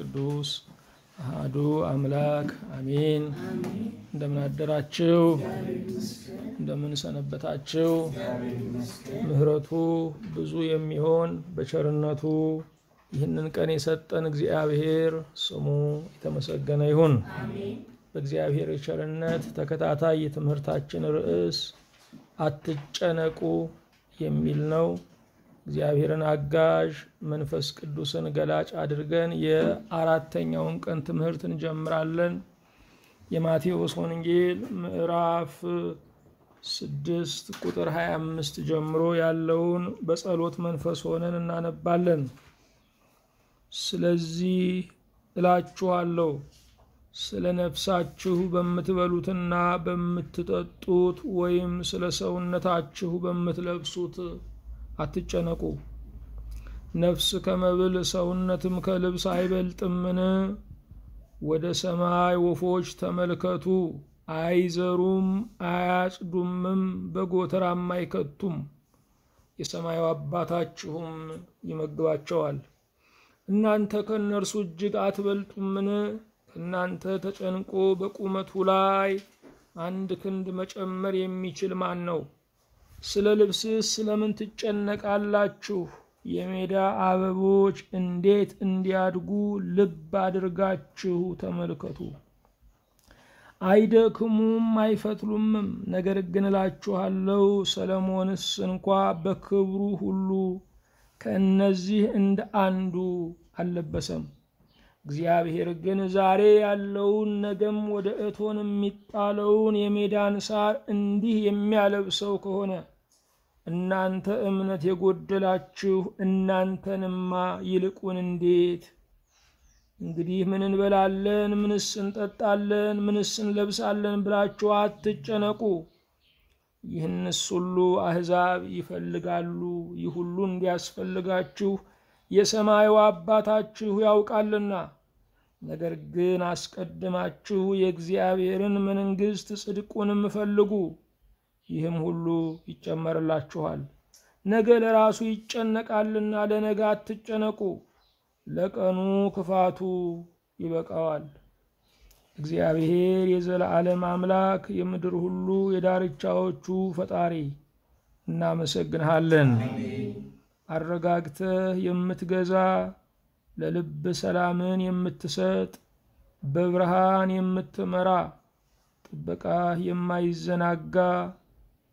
ቅዱስ አህዱ አምላክ አሜን። እንደምን አደራችሁ? እንደምን ሰነበታችው ምሕረቱ ብዙ የሚሆን በቸርነቱ ይህንን ቀን የሰጠን እግዚአብሔር ስሙ የተመሰገነ ይሁን። በእግዚአብሔር የቸርነት ተከታታይ የትምህርታችን ርዕስ አትጨነቁ የሚል ነው። እግዚአብሔርን አጋዥ መንፈስ ቅዱስን ገላጭ አድርገን የአራተኛውን ቀን ትምህርት እንጀምራለን። የማቴዎስ ወንጌል ምዕራፍ ስድስት ቁጥር 25 ጀምሮ ያለውን በጸሎት መንፈስ ሆነን እናነባለን። ስለዚህ እላችኋለሁ ስለ ነፍሳችሁ በምትበሉትና በምትጠጡት ወይም ስለ ሰውነታችሁ በምትለብሱት አትጨነቁ። ነፍስ ከመብል ሰውነትም ከልብስ አይበልጥምን? ወደ ሰማይ ወፎች ተመልከቱ፣ አይዘሩም አያጭዱምም፣ በጎተራም አይከቱም፣ የሰማዩ አባታችሁም ይመግባቸዋል። እናንተ ከእነርሱ እጅግ አትበልጡምን? ከእናንተ ተጨንቆ በቁመቱ ላይ አንድ ክንድ መጨመር የሚችል ማን ነው? ስለ ልብስስ ስለምን ትጨነቃላችሁ? የሜዳ አበቦች እንዴት እንዲያድጉ ልብ አድርጋችሁ ተመልከቱ። አይደክሙም አይፈትሉምም። ነገር ግን እላችኋለሁ ሰለሞንስ እንኳ በክብሩ ሁሉ ከእነዚህ እንደ አንዱ አልለበሰም። እግዚአብሔር ግን ዛሬ ያለውን ነገም ወደ እቶን የሚጣለውን የሜዳን ሳር እንዲህ የሚያለብሰው ከሆነ እናንተ እምነት የጎደላችሁ እናንተንማ ይልቁን እንዴት! እንግዲህ ምን እንበላለን፣ ምንስ እንጠጣለን፣ ምንስ እንለብሳለን ብላችሁ አትጨነቁ። ይህንስ ሁሉ አሕዛብ ይፈልጋሉ። ይህ ሁሉ እንዲያስፈልጋችሁ የሰማዩ አባታችሁ ያውቃልና። ነገር ግን አስቀድማችሁ የእግዚአብሔርን መንግሥት ጽድቁንም ፈልጉ፣ ይህም ሁሉ ይጨመርላችኋል። ነገ ለራሱ ይጨነቃልና ለነገ አትጨነቁ፣ ለቀኑ ክፋቱ ይበቃዋል። እግዚአብሔር ዓለም አምላክ የምድር ሁሉ የዳርቻዎቹ ፈጣሪ እናመሰግንሃለን። አረጋግተህ የምትገዛ ለልብ ሰላምን የምትሰጥ በብርሃን የምትመራ ጥበቃህ የማይዘናጋ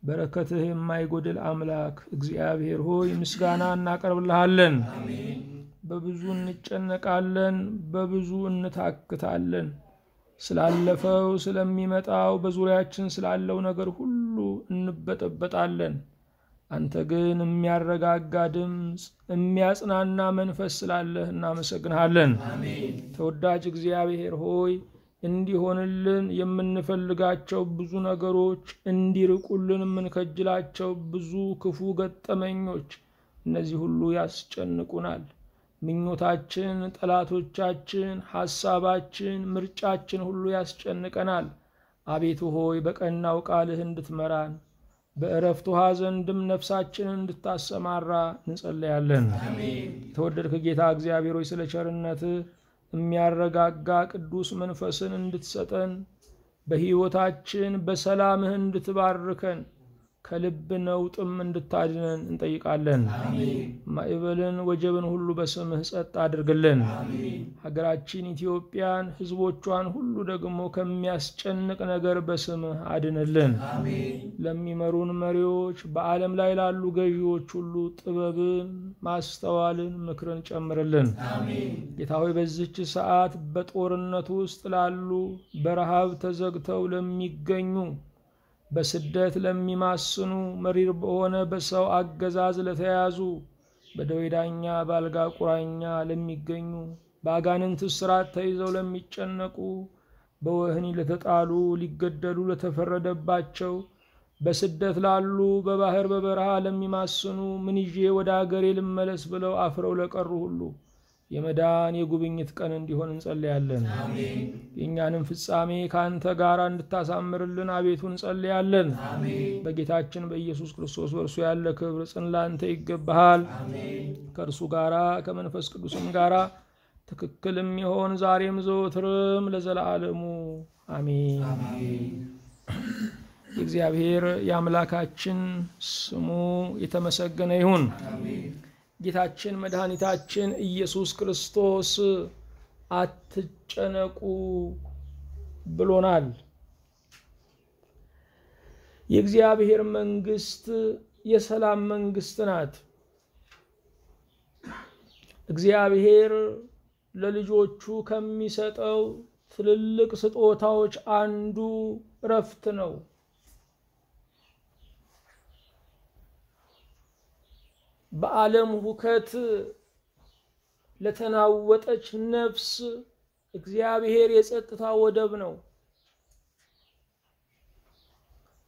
በረከትህ የማይጎድል አምላክ እግዚአብሔር ሆይ ምስጋና እናቀርብልሃለን። በብዙ እንጨነቃለን፣ በብዙ እንታክታለን። ስላለፈው፣ ስለሚመጣው፣ በዙሪያችን ስላለው ነገር ሁሉ እንበጠበጣለን። አንተ ግን የሚያረጋጋ ድምፅ የሚያጽናና መንፈስ ስላለህ እናመሰግንሃለን። ተወዳጅ እግዚአብሔር ሆይ እንዲሆንልን የምንፈልጋቸው ብዙ ነገሮች፣ እንዲርቁልን የምንከጅላቸው ብዙ ክፉ ገጠመኞች፣ እነዚህ ሁሉ ያስጨንቁናል። ምኞታችን፣ ጠላቶቻችን፣ ሐሳባችን፣ ምርጫችን ሁሉ ያስጨንቀናል። አቤቱ ሆይ በቀናው ቃልህ እንድትመራን በእረፍቱ ዘንድም ነፍሳችንን እንድታሰማራ እንጸለያለን። የተወደድክ ጌታ እግዚአብሔር ሆይ ስለ ቸርነት የሚያረጋጋ ቅዱስ መንፈስን እንድትሰጠን በሕይወታችን በሰላምህ እንድትባርከን ከልብ ነውጥም እንድታድነን እንጠይቃለን። ማዕበልን፣ ወጀብን ሁሉ በስምህ ጸጥ አድርግልን። ሀገራችን ኢትዮጵያን፣ ህዝቦቿን ሁሉ ደግሞ ከሚያስጨንቅ ነገር በስምህ አድንልን። ለሚመሩን መሪዎች፣ በዓለም ላይ ላሉ ገዢዎች ሁሉ ጥበብን፣ ማስተዋልን፣ ምክርን ጨምርልን። ጌታ ሆይ በዚች ሰዓት በጦርነት ውስጥ ላሉ በረሃብ ተዘግተው ለሚገኙ በስደት ለሚማስኑ መሪር በሆነ በሰው አገዛዝ ለተያዙ በደዌ ዳኛ በአልጋ ቁራኛ ለሚገኙ በአጋንንት ስርዓት ተይዘው ለሚጨነቁ በወህኒ ለተጣሉ ሊገደሉ ለተፈረደባቸው በስደት ላሉ በባህር በበረሃ ለሚማስኑ ምን ይዤ ወደ አገሬ ልመለስ ብለው አፍረው ለቀሩ ሁሉ የመዳን የጉብኝት ቀን እንዲሆን እንጸልያለን። የእኛንም ፍጻሜ ከአንተ ጋር እንድታሳምርልን አቤቱ እንጸልያለን። በጌታችን በኢየሱስ ክርስቶስ በእርሱ ያለ ክብር ጽን ላንተ ይገባሃል። ከእርሱ ጋራ ከመንፈስ ቅዱስም ጋራ ትክክልም የሆን ዛሬም ዘወትርም ለዘላለሙ አሜን። የእግዚአብሔር የአምላካችን ስሙ የተመሰገነ ይሁን። ጌታችን መድኃኒታችን ኢየሱስ ክርስቶስ አትጨነቁ ብሎናል። የእግዚአብሔር መንግስት የሰላም መንግስት ናት። እግዚአብሔር ለልጆቹ ከሚሰጠው ትልልቅ ስጦታዎች አንዱ እረፍት ነው። በዓለም ሁከት ለተናወጠች ነፍስ እግዚአብሔር የጸጥታ ወደብ ነው።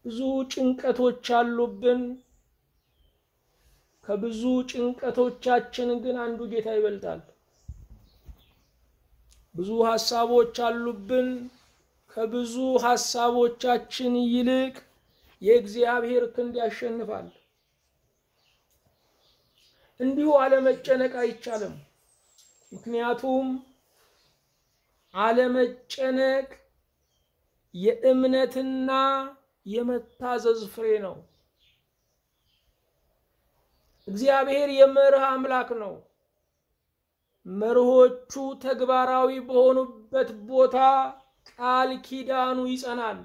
ብዙ ጭንቀቶች አሉብን። ከብዙ ጭንቀቶቻችን ግን አንዱ ጌታ ይበልጣል። ብዙ ሀሳቦች አሉብን። ከብዙ ሀሳቦቻችን ይልቅ የእግዚአብሔር ክንድ ያሸንፋል። እንዲሁ አለመጨነቅ አይቻልም። ምክንያቱም አለመጨነቅ የእምነትና የመታዘዝ ፍሬ ነው። እግዚአብሔር የመርህ አምላክ ነው። መርሆቹ ተግባራዊ በሆኑበት ቦታ ቃል ኪዳኑ ይጸናል።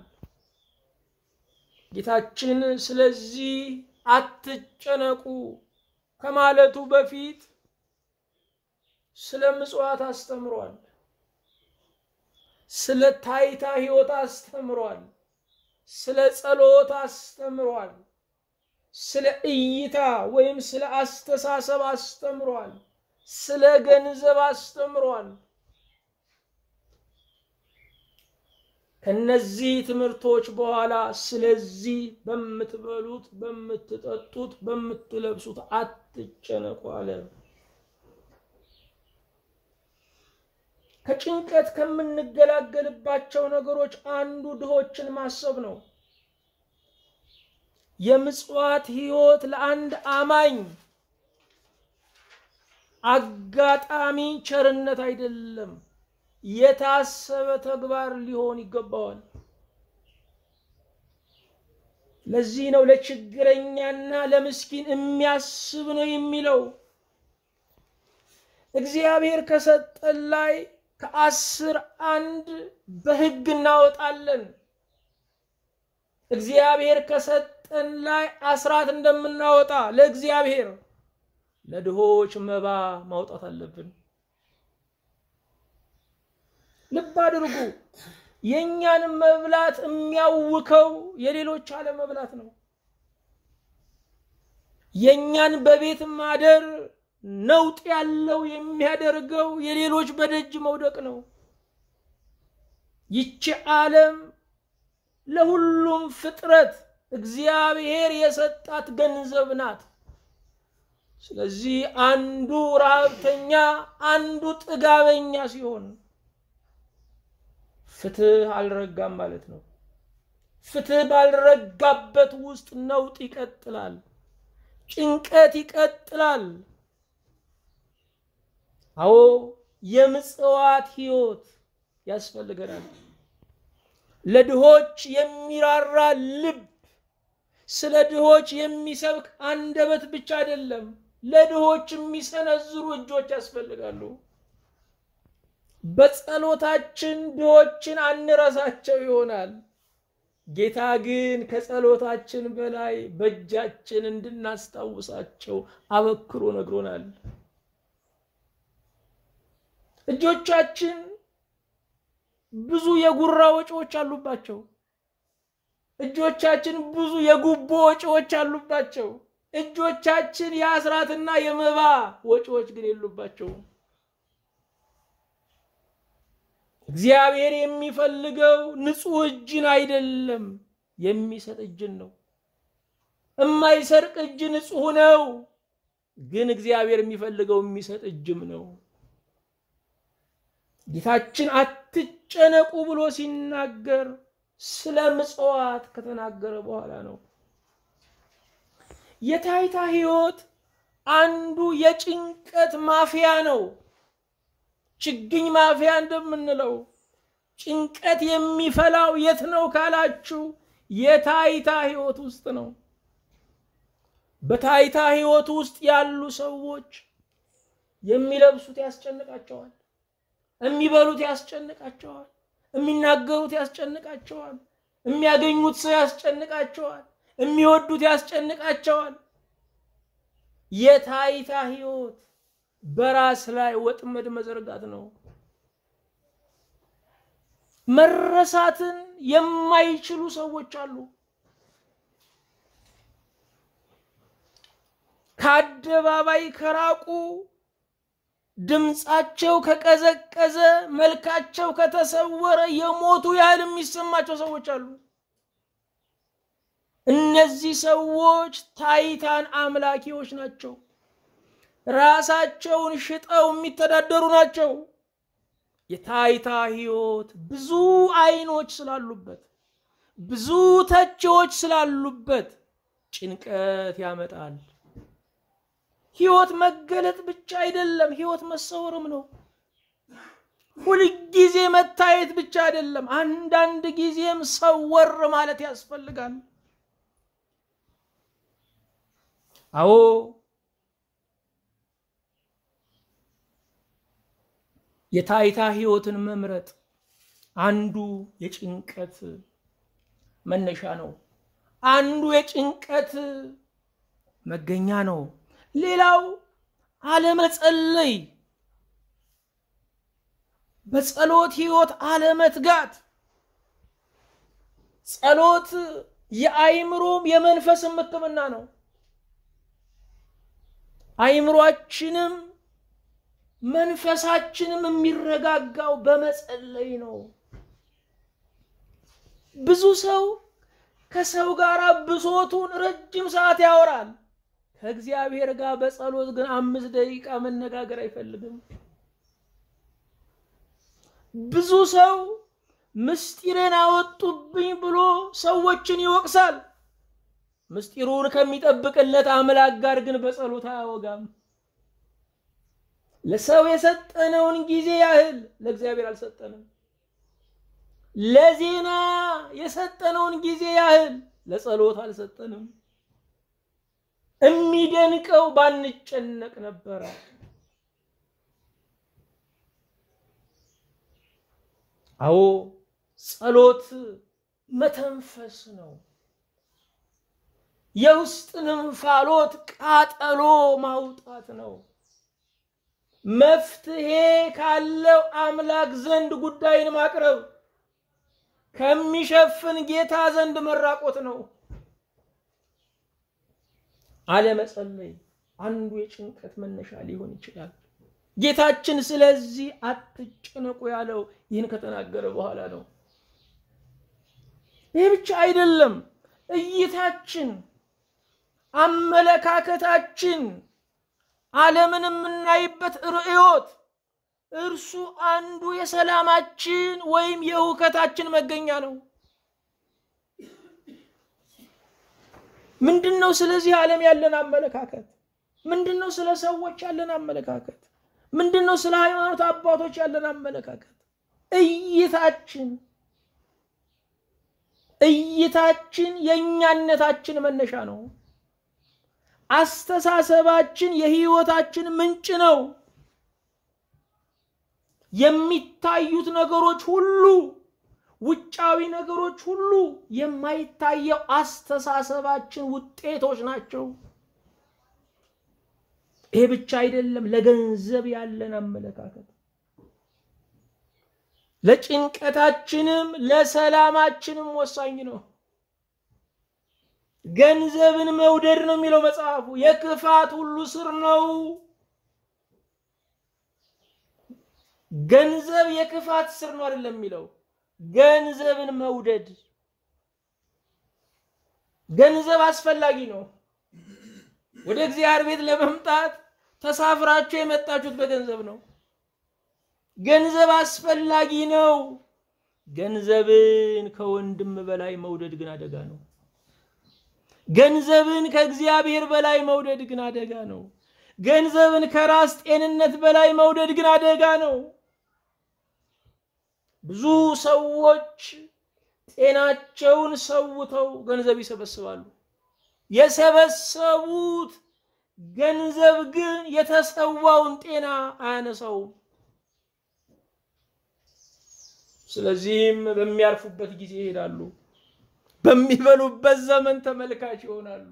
ጌታችን ስለዚህ አትጨነቁ ከማለቱ በፊት ስለ ምጽዋት አስተምሯል። ስለ ታይታ ህይወት አስተምሯል። ስለ ጸሎት አስተምሯል። ስለ እይታ ወይም ስለ አስተሳሰብ አስተምሯል። ስለ ገንዘብ አስተምሯል። ከነዚህ ትምህርቶች በኋላ ስለዚህ በምትበሉት፣ በምትጠጡት፣ በምትለብሱት አት አትጨነቁ አለ። ከጭንቀት ከምንገላገልባቸው ነገሮች አንዱ ድሆችን ማሰብ ነው። የምጽዋት ህይወት ለአንድ አማኝ አጋጣሚ ቸርነት አይደለም፣ የታሰበ ተግባር ሊሆን ይገባዋል። ለዚህ ነው ለችግረኛና ለምስኪን የሚያስብ ነው የሚለው። እግዚአብሔር ከሰጠን ላይ ከአስር አንድ በሕግ እናወጣለን። እግዚአብሔር ከሰጠን ላይ አስራት እንደምናወጣ ለእግዚአብሔር ለድሆች መባ ማውጣት አለብን። ልብ አድርጉ። የእኛን መብላት የሚያውከው የሌሎች አለመብላት ነው። የእኛን በቤት ማደር ነውጥ ያለው የሚያደርገው የሌሎች በደጅ መውደቅ ነው። ይቺ ዓለም ለሁሉም ፍጥረት እግዚአብሔር የሰጣት ገንዘብ ናት። ስለዚህ አንዱ ረሃብተኛ፣ አንዱ ጥጋበኛ ሲሆን ፍትህ አልረጋም ማለት ነው። ፍትህ ባልረጋበት ውስጥ ነውጥ ይቀጥላል፣ ጭንቀት ይቀጥላል። አዎ የምጽዋት ህይወት ያስፈልገናል። ለድሆች የሚራራ ልብ፣ ስለ ድሆች የሚሰብክ አንደበት ብቻ አይደለም፣ ለድሆች የሚሰነዝሩ እጆች ያስፈልጋሉ። በጸሎታችን ድሆችን አንረሳቸው ይሆናል። ጌታ ግን ከጸሎታችን በላይ በእጃችን እንድናስታውሳቸው አበክሮ ነግሮናል። እጆቻችን ብዙ የጉራ ወጪዎች አሉባቸው። እጆቻችን ብዙ የጉቦ ወጪዎች አሉባቸው። እጆቻችን የአስራትና የመባ ወጪዎች ግን የሉባቸውም። እግዚአብሔር የሚፈልገው ንጹህ እጅን አይደለም፣ የሚሰጥ እጅን ነው። የማይሰርቅ እጅ ንጹህ ነው፣ ግን እግዚአብሔር የሚፈልገው የሚሰጥ እጅም ነው። ጌታችን አትጨነቁ ብሎ ሲናገር ስለ ምጽዋት ከተናገረ በኋላ ነው። የታይታ ሕይወት አንዱ የጭንቀት ማፍያ ነው። ችግኝ ማፍያ እንደምንለው ጭንቀት የሚፈላው የት ነው ካላችሁ የታይታ ህይወት ውስጥ ነው። በታይታ ህይወት ውስጥ ያሉ ሰዎች የሚለብሱት ያስጨንቃቸዋል፣ የሚበሉት ያስጨንቃቸዋል፣ የሚናገሩት ያስጨንቃቸዋል፣ የሚያገኙት ሰው ያስጨንቃቸዋል፣ የሚወዱት ያስጨንቃቸዋል። የታይታ ህይወት በራስ ላይ ወጥመድ መዘርጋት ነው። መረሳትን የማይችሉ ሰዎች አሉ። ከአደባባይ ከራቁ፣ ድምፃቸው ከቀዘቀዘ፣ መልካቸው ከተሰወረ የሞቱ ያህል የሚሰማቸው ሰዎች አሉ። እነዚህ ሰዎች ታይታን አምላኪዎች ናቸው። ራሳቸውን ሽጠው የሚተዳደሩ ናቸው። የታይታ ህይወት ብዙ አይኖች ስላሉበት፣ ብዙ ተቺዎች ስላሉበት ጭንቀት ያመጣል። ህይወት መገለጥ ብቻ አይደለም፣ ህይወት መሰወርም ነው። ሁልጊዜ መታየት ብቻ አይደለም፣ አንዳንድ ጊዜም ሰወር ማለት ያስፈልጋል። አዎ የታይታ ህይወትን መምረጥ አንዱ የጭንቀት መነሻ ነው። አንዱ የጭንቀት መገኛ ነው። ሌላው አለመጸለይ፣ በጸሎት ህይወት አለመትጋት፣ ጸሎት የአይምሮም የመንፈስም ህክምና ነው። አይምሯችንም መንፈሳችንም የሚረጋጋው በመጸለይ ነው። ብዙ ሰው ከሰው ጋር ብሶቱን ረጅም ሰዓት ያወራል። ከእግዚአብሔር ጋር በጸሎት ግን አምስት ደቂቃ መነጋገር አይፈልግም። ብዙ ሰው ምስጢሬን አወጡብኝ ብሎ ሰዎችን ይወቅሳል። ምስጢሩን ከሚጠብቅለት አምላክ ጋር ግን በጸሎት አያወጋም። ለሰው የሰጠነውን ጊዜ ያህል ለእግዚአብሔር አልሰጠንም። ለዜና የሰጠነውን ጊዜ ያህል ለጸሎት አልሰጠንም። የሚደንቀው ባንጨነቅ ነበረ። አዎ ጸሎት መተንፈስ ነው። የውስጥ እንፋሎት ቃጠሎ ማውጣት ነው። መፍትሄ ካለው አምላክ ዘንድ ጉዳይን ማቅረብ ከሚሸፍን ጌታ ዘንድ መራቆት ነው። አለመጸለይ አንዱ የጭንቀት መነሻ ሊሆን ይችላል። ጌታችን ስለዚህ አትጨነቁ ያለው ይህን ከተናገረ በኋላ ነው። ይህ ብቻ አይደለም። እይታችን፣ አመለካከታችን ዓለምን የምናይበት ርእዮት እርሱ አንዱ የሰላማችን ወይም የእውከታችን መገኛ ነው። ምንድን ነው ስለዚህ ዓለም ያለን አመለካከት? ምንድን ነው ስለ ሰዎች ያለን አመለካከት? ምንድን ነው ስለ ሃይማኖት አባቶች ያለን አመለካከት? እይታችን እይታችን የእኛነታችን መነሻ ነው። አስተሳሰባችን የህይወታችን ምንጭ ነው። የሚታዩት ነገሮች ሁሉ ውጫዊ ነገሮች ሁሉ የማይታየው አስተሳሰባችን ውጤቶች ናቸው። ይሄ ብቻ አይደለም። ለገንዘብ ያለን አመለካከት፣ ለጭንቀታችንም ለሰላማችንም ወሳኝ ነው። ገንዘብን መውደድ ነው የሚለው መጽሐፉ። የክፋት ሁሉ ስር ነው። ገንዘብ የክፋት ስር ነው አይደለም የሚለው ገንዘብን መውደድ። ገንዘብ አስፈላጊ ነው። ወደ እግዚአብሔር ቤት ለመምጣት ተሳፍራችሁ የመጣችሁት በገንዘብ ነው። ገንዘብ አስፈላጊ ነው። ገንዘብን ከወንድም በላይ መውደድ ግን አደጋ ነው። ገንዘብን ከእግዚአብሔር በላይ መውደድ ግን አደጋ ነው። ገንዘብን ከራስ ጤንነት በላይ መውደድ ግን አደጋ ነው። ብዙ ሰዎች ጤናቸውን ሰውተው ገንዘብ ይሰበስባሉ። የሰበሰቡት ገንዘብ ግን የተሰዋውን ጤና አያነሳውም። ስለዚህም በሚያርፉበት ጊዜ ይሄዳሉ። በሚበሉበት ዘመን ተመልካች ይሆናሉ።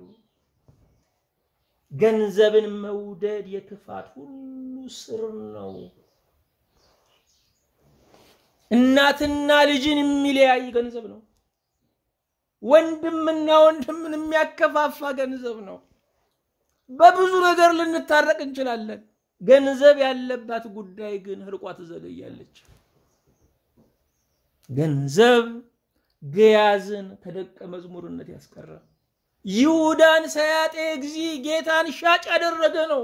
ገንዘብን መውደድ የክፋት ሁሉ ስር ነው። እናትና ልጅን የሚለያይ ገንዘብ ነው። ወንድምና ወንድምን የሚያከፋፋ ገንዘብ ነው። በብዙ ነገር ልንታረቅ እንችላለን። ገንዘብ ያለባት ጉዳይ ግን ህርቋ ትዘገያለች። ገንዘብ ግያዝን ከደቀ መዝሙርነት ያስቀረ ይሁዳን ሰያጤ እግዚ ጌታን ሻጭ ያደረገ ነው።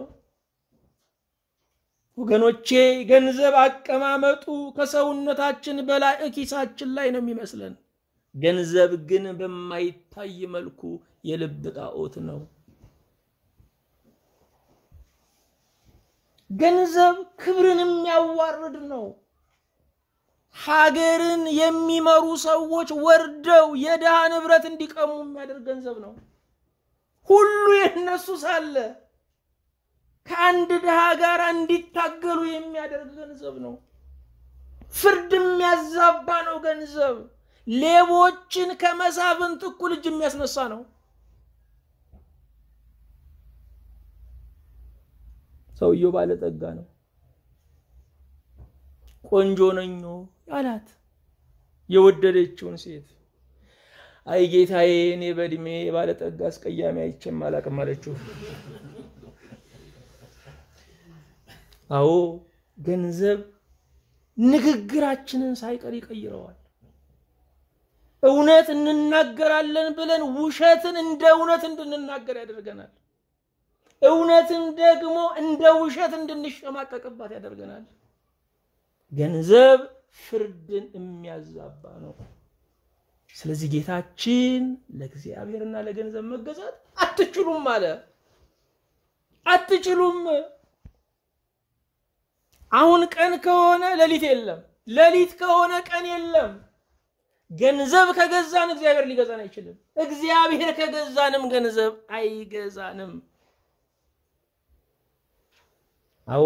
ወገኖቼ ገንዘብ አቀማመጡ ከሰውነታችን በላይ እኪሳችን ላይ ነው የሚመስለን። ገንዘብ ግን በማይታይ መልኩ የልብ ጣዖት ነው። ገንዘብ ክብርን የሚያዋርድ ነው። ሀገርን የሚመሩ ሰዎች ወርደው የድሃ ንብረት እንዲቀሙ የሚያደርግ ገንዘብ ነው። ሁሉ የነሱ ሳለ ከአንድ ድሃ ጋር እንዲታገሉ የሚያደርግ ገንዘብ ነው። ፍርድ የሚያዛባ ነው። ገንዘብ ሌቦችን ከመሳፍንት እኩል እጅ የሚያስነሳ ነው። ሰውየው ባለጠጋ ነው። ቆንጆ ነኞ አላት የወደደችውን ሴት። አይ ጌታዬ፣ እኔ በእድሜ ባለጠጋ አስቀያሚ አይቼም አላቅም አለችው። አዎ ገንዘብ ንግግራችንን ሳይቀር ይቀይረዋል። እውነት እንናገራለን ብለን ውሸትን እንደ እውነት እንድንናገር ያደርገናል። እውነትን ደግሞ እንደ ውሸት እንድንሸማቀቅባት ያደርገናል። ገንዘብ ፍርድን የሚያዛባ ነው። ስለዚህ ጌታችን ለእግዚአብሔርና ለገንዘብ መገዛት አትችሉም አለ። አትችሉም። አሁን ቀን ከሆነ ሌሊት የለም፣ ሌሊት ከሆነ ቀን የለም። ገንዘብ ከገዛን እግዚአብሔር ሊገዛን አይችልም። እግዚአብሔር ከገዛንም ገንዘብ አይገዛንም። አዎ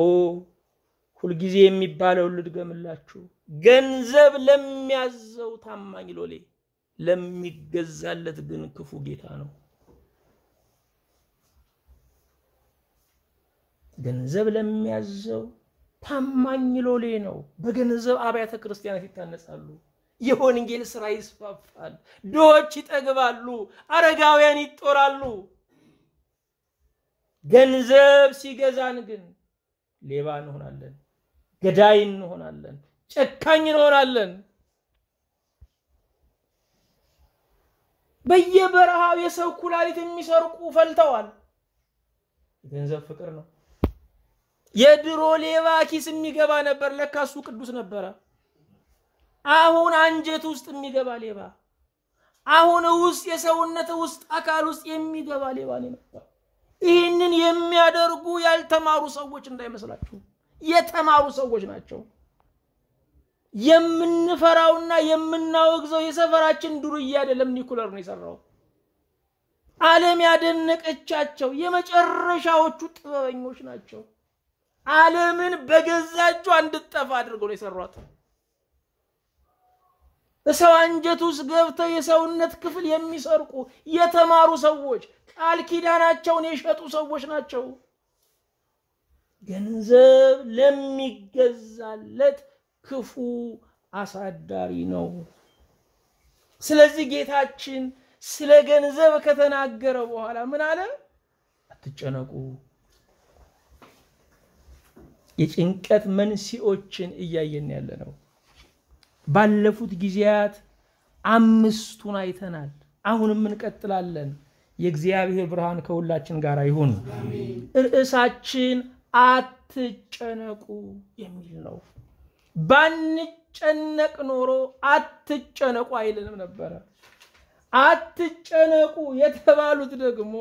ሁልጊዜ የሚባለው ልድገምላችሁ ገንዘብ ለሚያዘው ታማኝ ሎሌ፣ ለሚገዛለት ግን ክፉ ጌታ ነው። ገንዘብ ለሚያዘው ታማኝ ሎሌ ነው። በገንዘብ አብያተ ክርስቲያናት ይታነጻሉ። የወንጌል ስራ ይስፋፋል። ድሆች ይጠግባሉ። አረጋውያን ይጦራሉ። ገንዘብ ሲገዛን ግን ሌባ እንሆናለን፣ ገዳይ እንሆናለን። ጨካኝ እንሆናለን። በየበረሃው የሰው ኩላሊት የሚሰርቁ ፈልተዋል። የገንዘብ ፍቅር ነው። የድሮ ሌባ ኪስ የሚገባ ነበር፣ ለካ እሱ ቅዱስ ነበረ። አሁን አንጀት ውስጥ የሚገባ ሌባ፣ አሁን ውስጥ የሰውነት ውስጥ አካል ውስጥ የሚገባ ሌባ ነው ይህንን የሚያደርጉ ያልተማሩ ሰዎች እንዳይመስላችሁ የተማሩ ሰዎች ናቸው። የምንፈራውና የምናወግዘው የሰፈራችን ዱርዬ አይደለም። ኒኩለር ነው የሰራው። ዓለም ያደነቀቻቸው የመጨረሻዎቹ ጥበበኞች ናቸው። ዓለምን በገዛ እጁ እንድትጠፋ አድርገው ነው የሰሯት። ሰው አንጀት ውስጥ ገብተው የሰውነት ክፍል የሚሰርቁ የተማሩ ሰዎች፣ ቃል ኪዳናቸውን የሸጡ ሰዎች ናቸው። ገንዘብ ለሚገዛለት ክፉ አሳዳሪ ነው። ስለዚህ ጌታችን ስለ ገንዘብ ከተናገረ በኋላ ምን አለ? አትጨነቁ፣ የጭንቀት መንስኤዎችን እያየን ያለ ነው። ባለፉት ጊዜያት አምስቱን አይተናል። አሁንም እንቀጥላለን። የእግዚአብሔር ብርሃን ከሁላችን ጋር ይሁን። ርዕሳችን አትጨነቁ የሚል ነው። ባንጨነቅ ኖሮ አትጨነቁ አይልንም ነበረ። አትጨነቁ የተባሉት ደግሞ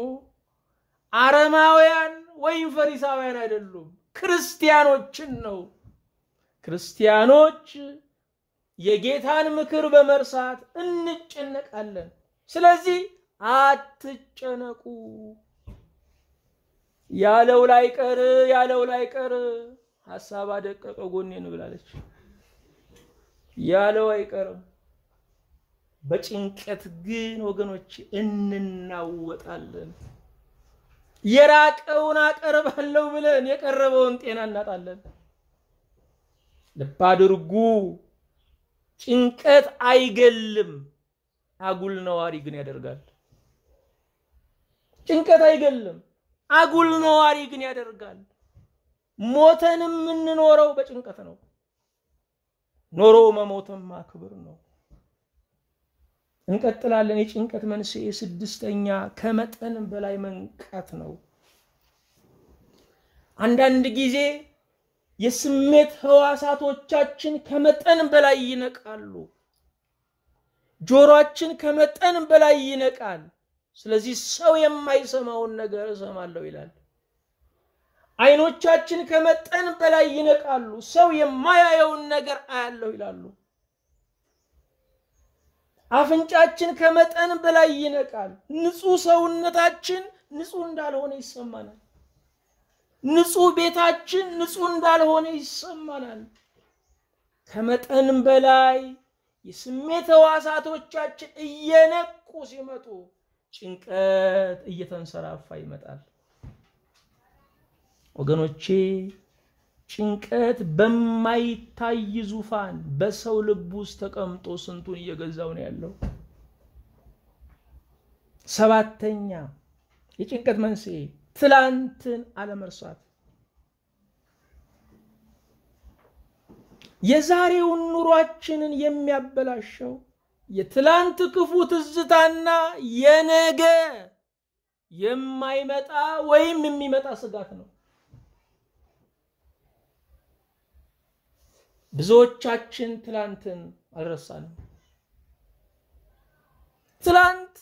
አረማውያን ወይም ፈሪሳውያን አይደሉም፣ ክርስቲያኖችን ነው። ክርስቲያኖች የጌታን ምክር በመርሳት እንጨነቃለን። ስለዚህ አትጨነቁ ያለው ላይ ቀር ያለው ላይ ቀር አደቀቀ ጎኔን ብላለች። ያለው አይቀርም። በጭንቀት ግን ወገኖች እንናወጣለን። የራቀውን አቀርባለሁ ብለን የቀረበውን ጤና እናጣለን። ልብ አድርጉ፣ ጭንቀት አይገልም፣ አጉል ነዋሪ ግን ያደርጋል። ጭንቀት አይገልም፣ አጉል ነዋሪ ግን ያደርጋል። ሞተንም የምንኖረው በጭንቀት ነው። ኖሮ መሞትማ ክብር ነው። እንቀጥላለን። የጭንቀት መንስኤ ስድስተኛ ከመጠን በላይ መንቀት ነው። አንዳንድ ጊዜ የስሜት ህዋሳቶቻችን ከመጠን በላይ ይነቃሉ። ጆሮአችን ከመጠን በላይ ይነቃል። ስለዚህ ሰው የማይሰማውን ነገር እሰማለሁ ይላል። አይኖቻችን ከመጠን በላይ ይነቃሉ። ሰው የማያየውን ነገር አያለሁ ይላሉ። አፍንጫችን ከመጠን በላይ ይነቃል። ንጹህ ሰውነታችን ንጹህ እንዳልሆነ ይሰማናል። ንጹህ ቤታችን ንጹህ እንዳልሆነ ይሰማናል። ከመጠን በላይ የስሜት ህዋሳቶቻችን እየነቁ ሲመጡ ጭንቀት እየተንሰራፋ ይመጣል። ወገኖቼ ጭንቀት በማይታይ ዙፋን በሰው ልብ ውስጥ ተቀምጦ ስንቱን እየገዛው ነው ያለው። ሰባተኛ የጭንቀት መንስኤ ትላንትን አለመርሳት። የዛሬውን ኑሯችንን የሚያበላሸው የትላንት ክፉ ትዝታና የነገ የማይመጣ ወይም የሚመጣ ስጋት ነው። ብዙዎቻችን ትላንትን አልረሳንም። ትላንት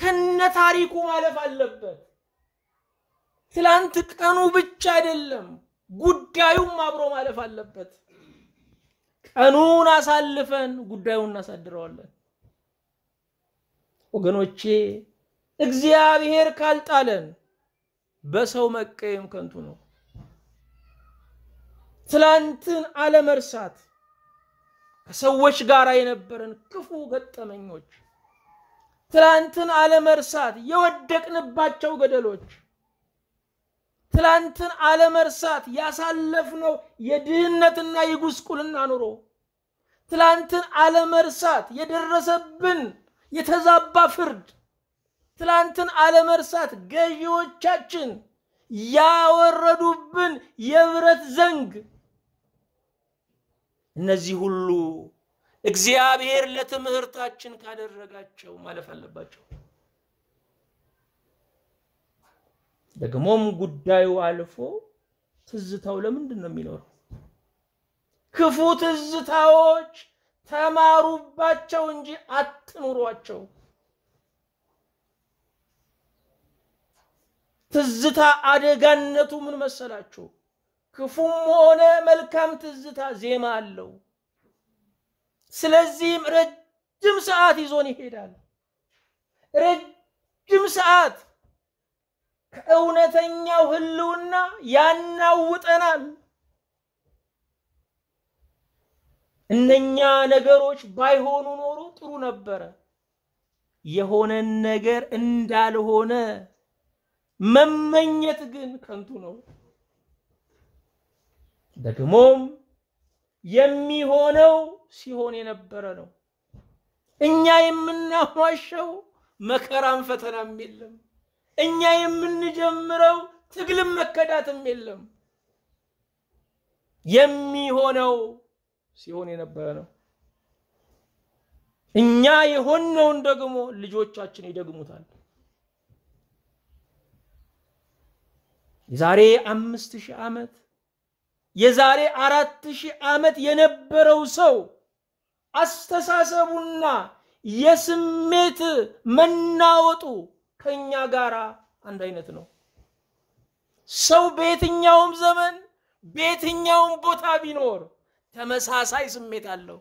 ከነ ታሪኩ ማለፍ አለበት። ትላንት ቀኑ ብቻ አይደለም፣ ጉዳዩም አብሮ ማለፍ አለበት። ቀኑን አሳልፈን ጉዳዩን እናሳድረዋለን። ወገኖቼ እግዚአብሔር ካልጣለን በሰው መቀየም ከንቱ ነው። ትላንትን አለመርሳት፣ ከሰዎች ጋር የነበረን ክፉ ገጠመኞች፣ ትላንትን አለመርሳት፣ የወደቅንባቸው ገደሎች፣ ትላንትን አለመርሳት፣ ያሳለፍነው የድህነትና የጉስቁልና ኑሮ፣ ትላንትን አለመርሳት፣ የደረሰብን የተዛባ ፍርድ፣ ትላንትን አለመርሳት፣ ገዢዎቻችን ያወረዱብን የብረት ዘንግ እነዚህ ሁሉ እግዚአብሔር ለትምህርታችን ካደረጋቸው ማለፍ አለባቸው። ደግሞም ጉዳዩ አልፎ ትዝታው ለምንድን ነው የሚኖረው? ክፉ ትዝታዎች ተማሩባቸው እንጂ አትኑሯቸው። ትዝታ አደጋነቱ ምን መሰላችሁ? ክፉም ሆነ መልካም ትዝታ ዜማ አለው። ስለዚህም ረጅም ሰዓት ይዞን ይሄዳል። ረጅም ሰዓት ከእውነተኛው ህልውና ያናውጠናል። እነኛ ነገሮች ባይሆኑ ኖሮ ጥሩ ነበረ። የሆነን ነገር እንዳልሆነ መመኘት ግን ከንቱ ነው። ደግሞም የሚሆነው ሲሆን የነበረ ነው። እኛ የምናሟሸው መከራም ፈተናም የለም። እኛ የምንጀምረው ትግልም መከዳትም የለም። የሚሆነው ሲሆን የነበረ ነው። እኛ የሆነውን ደግሞ ልጆቻችን ይደግሙታል። የዛሬ አምስት ሺህ ዓመት የዛሬ አራት ሺህ ዓመት የነበረው ሰው አስተሳሰቡና የስሜት መናወጡ ከኛ ጋር አንድ አይነት ነው። ሰው በየትኛውም ዘመን በየትኛውም ቦታ ቢኖር ተመሳሳይ ስሜት አለው።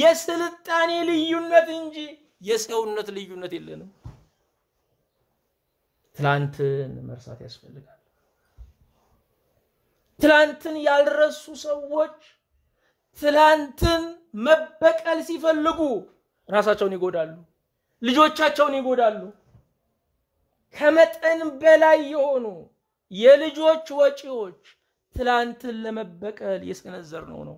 የስልጣኔ ልዩነት እንጂ የሰውነት ልዩነት የለንም። ትላንትን መርሳት ያስፈልጋል። ትላንትን ያልረሱ ሰዎች ትላንትን መበቀል ሲፈልጉ ራሳቸውን ይጎዳሉ፣ ልጆቻቸውን ይጎዳሉ። ከመጠን በላይ የሆኑ የልጆች ወጪዎች ትላንትን ለመበቀል የሰነዘር ነው ነው።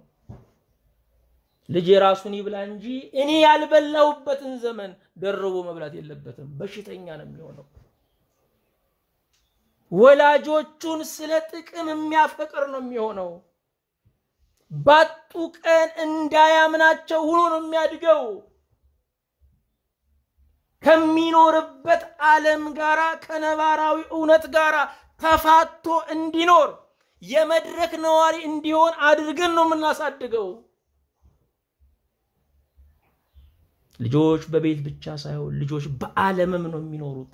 ልጅ የራሱን ይብላ እንጂ እኔ ያልበላሁበትን ዘመን ደርቦ መብላት የለበትም። በሽተኛ ነው የሚሆነው። ወላጆቹን ስለ ጥቅም የሚያፈቅር ነው የሚሆነው። ባጡ ቀን እንዳያምናቸው ሆኖ ነው የሚያድገው። ከሚኖርበት ዓለም ጋር ከነባራዊ እውነት ጋር ተፋቶ እንዲኖር የመድረክ ነዋሪ እንዲሆን አድርገን ነው የምናሳድገው። ልጆች በቤት ብቻ ሳይሆን ልጆች በዓለምም ነው የሚኖሩት።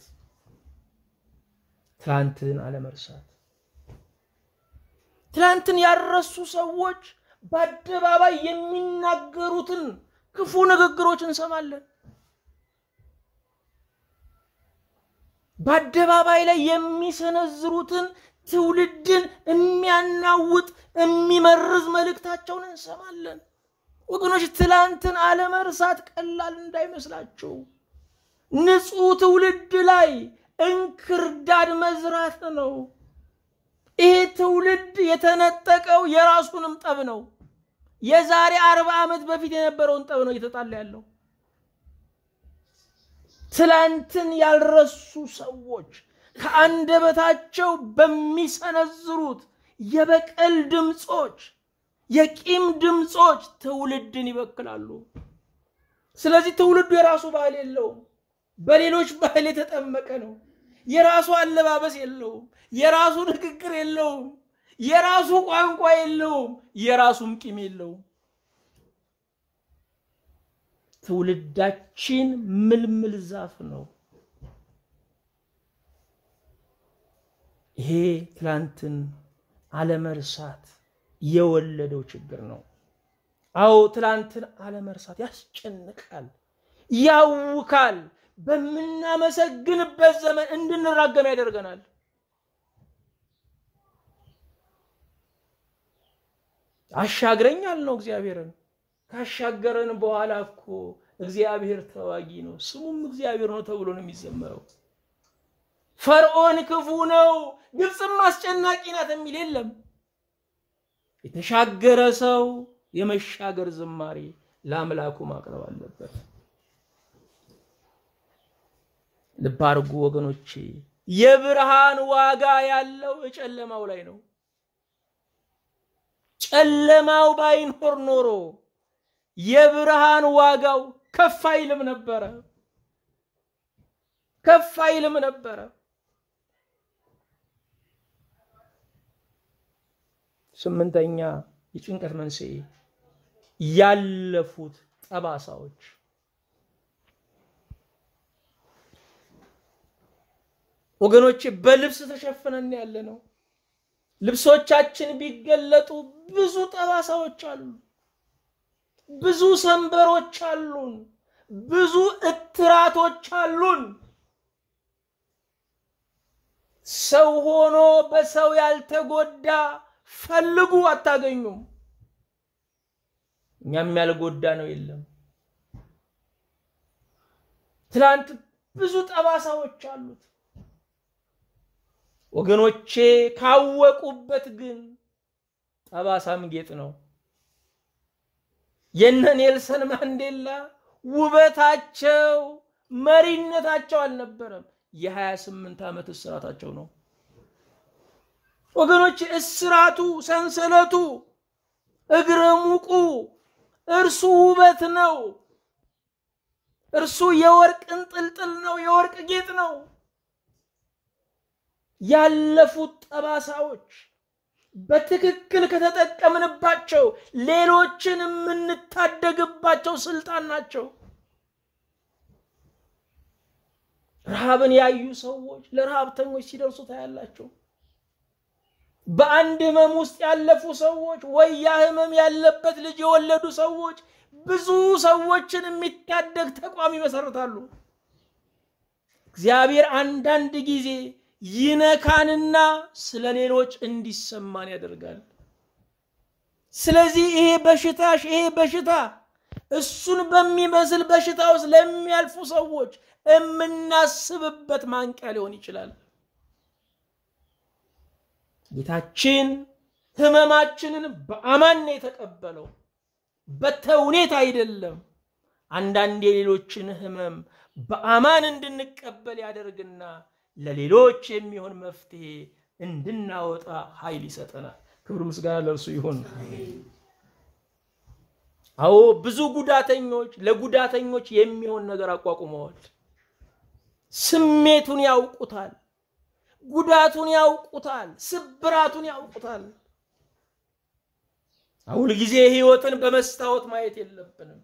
ትላንትን አለመርሳት። ትላንትን ያረሱ ሰዎች በአደባባይ የሚናገሩትን ክፉ ንግግሮች እንሰማለን። በአደባባይ ላይ የሚሰነዝሩትን ትውልድን የሚያናውጥ የሚመርዝ መልእክታቸውን እንሰማለን። ወገኖች ትላንትን አለመርሳት ቀላል እንዳይመስላችሁ። ንጹህ ትውልድ ላይ እንክርዳድ መዝራት ነው። ይሄ ትውልድ የተነጠቀው የራሱንም ጠብ ነው። የዛሬ አርባ ዓመት በፊት የነበረውን ጠብ ነው እየተጣላ ያለው። ትላንትን ያልረሱ ሰዎች ከአንደበታቸው በሚሰነዝሩት የበቀል ድምፆች፣ የቂም ድምፆች ትውልድን ይበክላሉ። ስለዚህ ትውልዱ የራሱ ባህል የለውም፣ በሌሎች ባህል የተጠመቀ ነው። የራሱ አለባበስ የለውም፣ የራሱ ንግግር የለውም፣ የራሱ ቋንቋ የለውም፣ የራሱም ቂም የለውም። ትውልዳችን ምልምል ዛፍ ነው። ይሄ ትላንትን አለመርሳት የወለደው ችግር ነው። አዎ ትላንትን አለመርሳት ያስጨንቃል፣ ያውካል። በምናመሰግንበት ዘመን እንድንራገም ያደርገናል። አሻግረኛል ነው እግዚአብሔርን። ካሻገረን በኋላ እኮ እግዚአብሔር ተዋጊ ነው፣ ስሙም እግዚአብሔር ነው ተብሎ ነው የሚዘመረው። ፈርዖን ክፉ ነው፣ ግብፅም አስጨናቂ ናት የሚል የለም። የተሻገረ ሰው የመሻገር ዝማሬ ለአምላኩ ማቅረብ አለበት። ልብ አድርጉ ወገኖች፣ የብርሃን ዋጋ ያለው ጨለማው ላይ ነው። ጨለማው ባይኖር ኖሮ የብርሃን ዋጋው ከፍ አይልም ነበረ፣ ከፍ አይልም ነበረ። ስምንተኛ የጭንቀት መንስኤ ያለፉት ጠባሳዎች ወገኖቼ በልብስ ተሸፍነን ያለ ነው። ልብሶቻችን ቢገለጡ ብዙ ጠባሳዎች አሉ፣ ብዙ ሰንበሮች አሉን፣ ብዙ እትራቶች አሉን። ሰው ሆኖ በሰው ያልተጎዳ ፈልጉ አታገኙም። እኛም ያልጎዳ ነው የለም። ትላንት ብዙ ጠባሳዎች አሉት። ወገኖቼ ካወቁበት ግን ጠባሳም ጌጥ ነው። የነ ኔልሰን ማንዴላ ውበታቸው መሪነታቸው አልነበረም፣ የ28 ዓመት እስራታቸው ነው። ወገኖች እስራቱ፣ ሰንሰለቱ፣ እግረ ሙቁ እርሱ ውበት ነው። እርሱ የወርቅ እንጥልጥል ነው፣ የወርቅ ጌጥ ነው። ያለፉት ጠባሳዎች በትክክል ከተጠቀምንባቸው ሌሎችን የምንታደግባቸው ስልጣን ናቸው። ረሃብን ያዩ ሰዎች ለረሃብተኞች ሲደርሱ ታያላቸው። በአንድ ህመም ውስጥ ያለፉ ሰዎች ወይ ያ ህመም ያለበት ልጅ የወለዱ ሰዎች ብዙ ሰዎችን የሚታደግ ተቋም ይመሰርታሉ። እግዚአብሔር አንዳንድ ጊዜ ይነካንና ስለ ሌሎች እንዲሰማን ያደርጋል። ስለዚህ ይሄ በሽታሽ ይሄ በሽታ እሱን በሚመስል በሽታ ውስጥ ለሚያልፉ ሰዎች የምናስብበት ማንቂያ ሊሆን ይችላል። ጌታችን ህመማችንን በአማን የተቀበለው በተውኔት አይደለም። አንዳንድ የሌሎችን ህመም በአማን እንድንቀበል ያደርግና ለሌሎች የሚሆን መፍትሄ እንድናወጣ ኃይል ይሰጠናል። ክብር ምስጋና ለእርሱ ይሁን። አዎ ብዙ ጉዳተኞች ለጉዳተኞች የሚሆን ነገር አቋቁመዋል። ስሜቱን ያውቁታል፣ ጉዳቱን ያውቁታል፣ ስብራቱን ያውቁታል። አሁል ጊዜ ህይወትን በመስታወት ማየት የለብንም።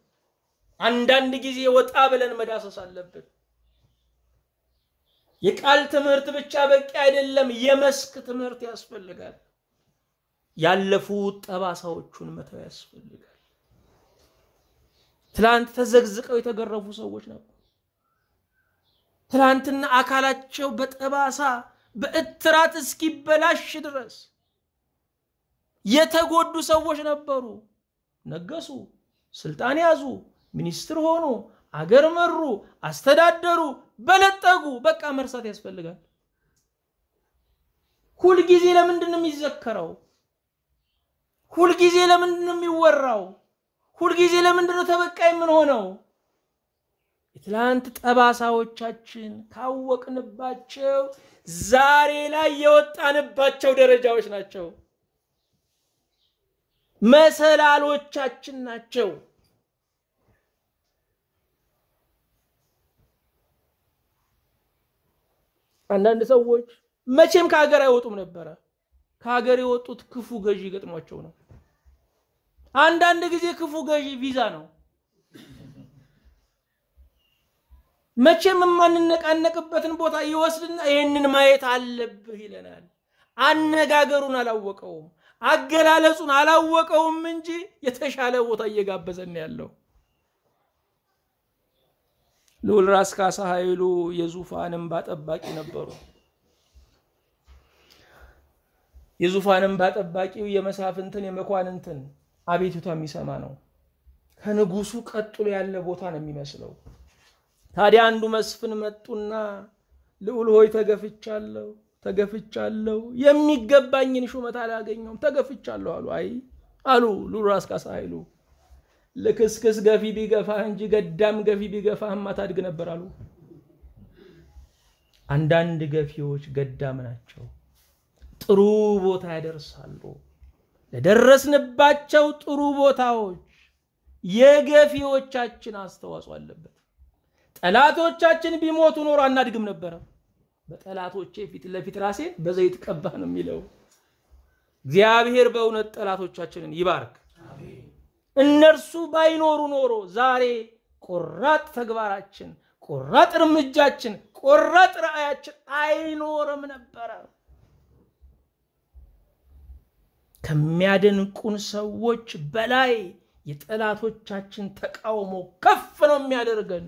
አንዳንድ ጊዜ ወጣ ብለን መዳሰስ አለብን። የቃል ትምህርት ብቻ በቂ አይደለም፣ የመስክ ትምህርት ያስፈልጋል። ያለፉ ጠባሳዎቹን መተው ያስፈልጋል። ትላንት ተዘግዝቀው የተገረፉ ሰዎች ነበሩ። ትላንትና አካላቸው በጠባሳ በእትራት እስኪበላሽ ድረስ የተጎዱ ሰዎች ነበሩ። ነገሱ፣ ስልጣን ያዙ፣ ሚኒስትር ሆኑ፣ አገር መሩ፣ አስተዳደሩ፣ በለጠጉ። በቃ መርሳት ያስፈልጋል። ሁልጊዜ ለምንድን ነው የሚዘከረው? ሁልጊዜ ለምንድን ነው የሚወራው? ሁልጊዜ ለምንድን ነው ተበቃይ የምንሆነው? የትላንት ጠባሳዎቻችን ካወቅንባቸው ዛሬ ላይ የወጣንባቸው ደረጃዎች ናቸው፣ መሰላሎቻችን ናቸው። አንዳንድ ሰዎች መቼም ከሀገር አይወጡም ነበረ። ከሀገር የወጡት ክፉ ገዢ ገጥሟቸው ነው። አንዳንድ ጊዜ ክፉ ገዢ ቪዛ ነው። መቼም የማንነቃነቅበትን ቦታ ይወስድና ይህንን ማየት አለብህ ይለናል። አነጋገሩን አላወቀውም፣ አገላለጹን አላወቀውም እንጂ የተሻለ ቦታ እየጋበዘን ያለው ልዑል ራስ ካሳ ኃይሉ የዙፋን እንባ ጠባቂ ነበሩ። የዙፋን እንባ ጠባቂው የመሳፍንትን የመኳንንትን አቤቱታ የሚሰማ ነው። ከንጉሱ ቀጥሎ ያለ ቦታ ነው የሚመስለው። ታዲያ አንዱ መስፍን መጡና ልዑል ሆይ ተገፍቻለሁ፣ ተገፍቻለሁ የሚገባኝን ሹመት አላገኘውም፣ ተገፍቻለሁ አሉ። አይ አሉ ልዑል ራስ ካሳ ኃይሉ ልክስክስ ገፊ ቢገፋህ እንጂ ገዳም ገፊ ቢገፋህ ማታድግ ነበር አሉ። አንዳንድ ገፊዎች ገዳም ናቸው፣ ጥሩ ቦታ ያደርሳሉ። ለደረስንባቸው ጥሩ ቦታዎች የገፊዎቻችን አስተዋጽኦ አለበት። ጠላቶቻችን ቢሞቱ ኖሮ አናድግም ነበረ። በጠላቶቼ ፊት ለፊት ራሴን በዘይት ቀባ ነው የሚለው። እግዚአብሔር በእውነት ጠላቶቻችንን ይባርክ። እነርሱ ባይኖሩ ኖሮ ዛሬ ቆራጥ ተግባራችን፣ ቆራጥ እርምጃችን፣ ቆራጥ ራእያችን አይኖርም ነበረ። ከሚያደንቁን ሰዎች በላይ የጠላቶቻችን ተቃውሞ ከፍ ነው የሚያደርገን።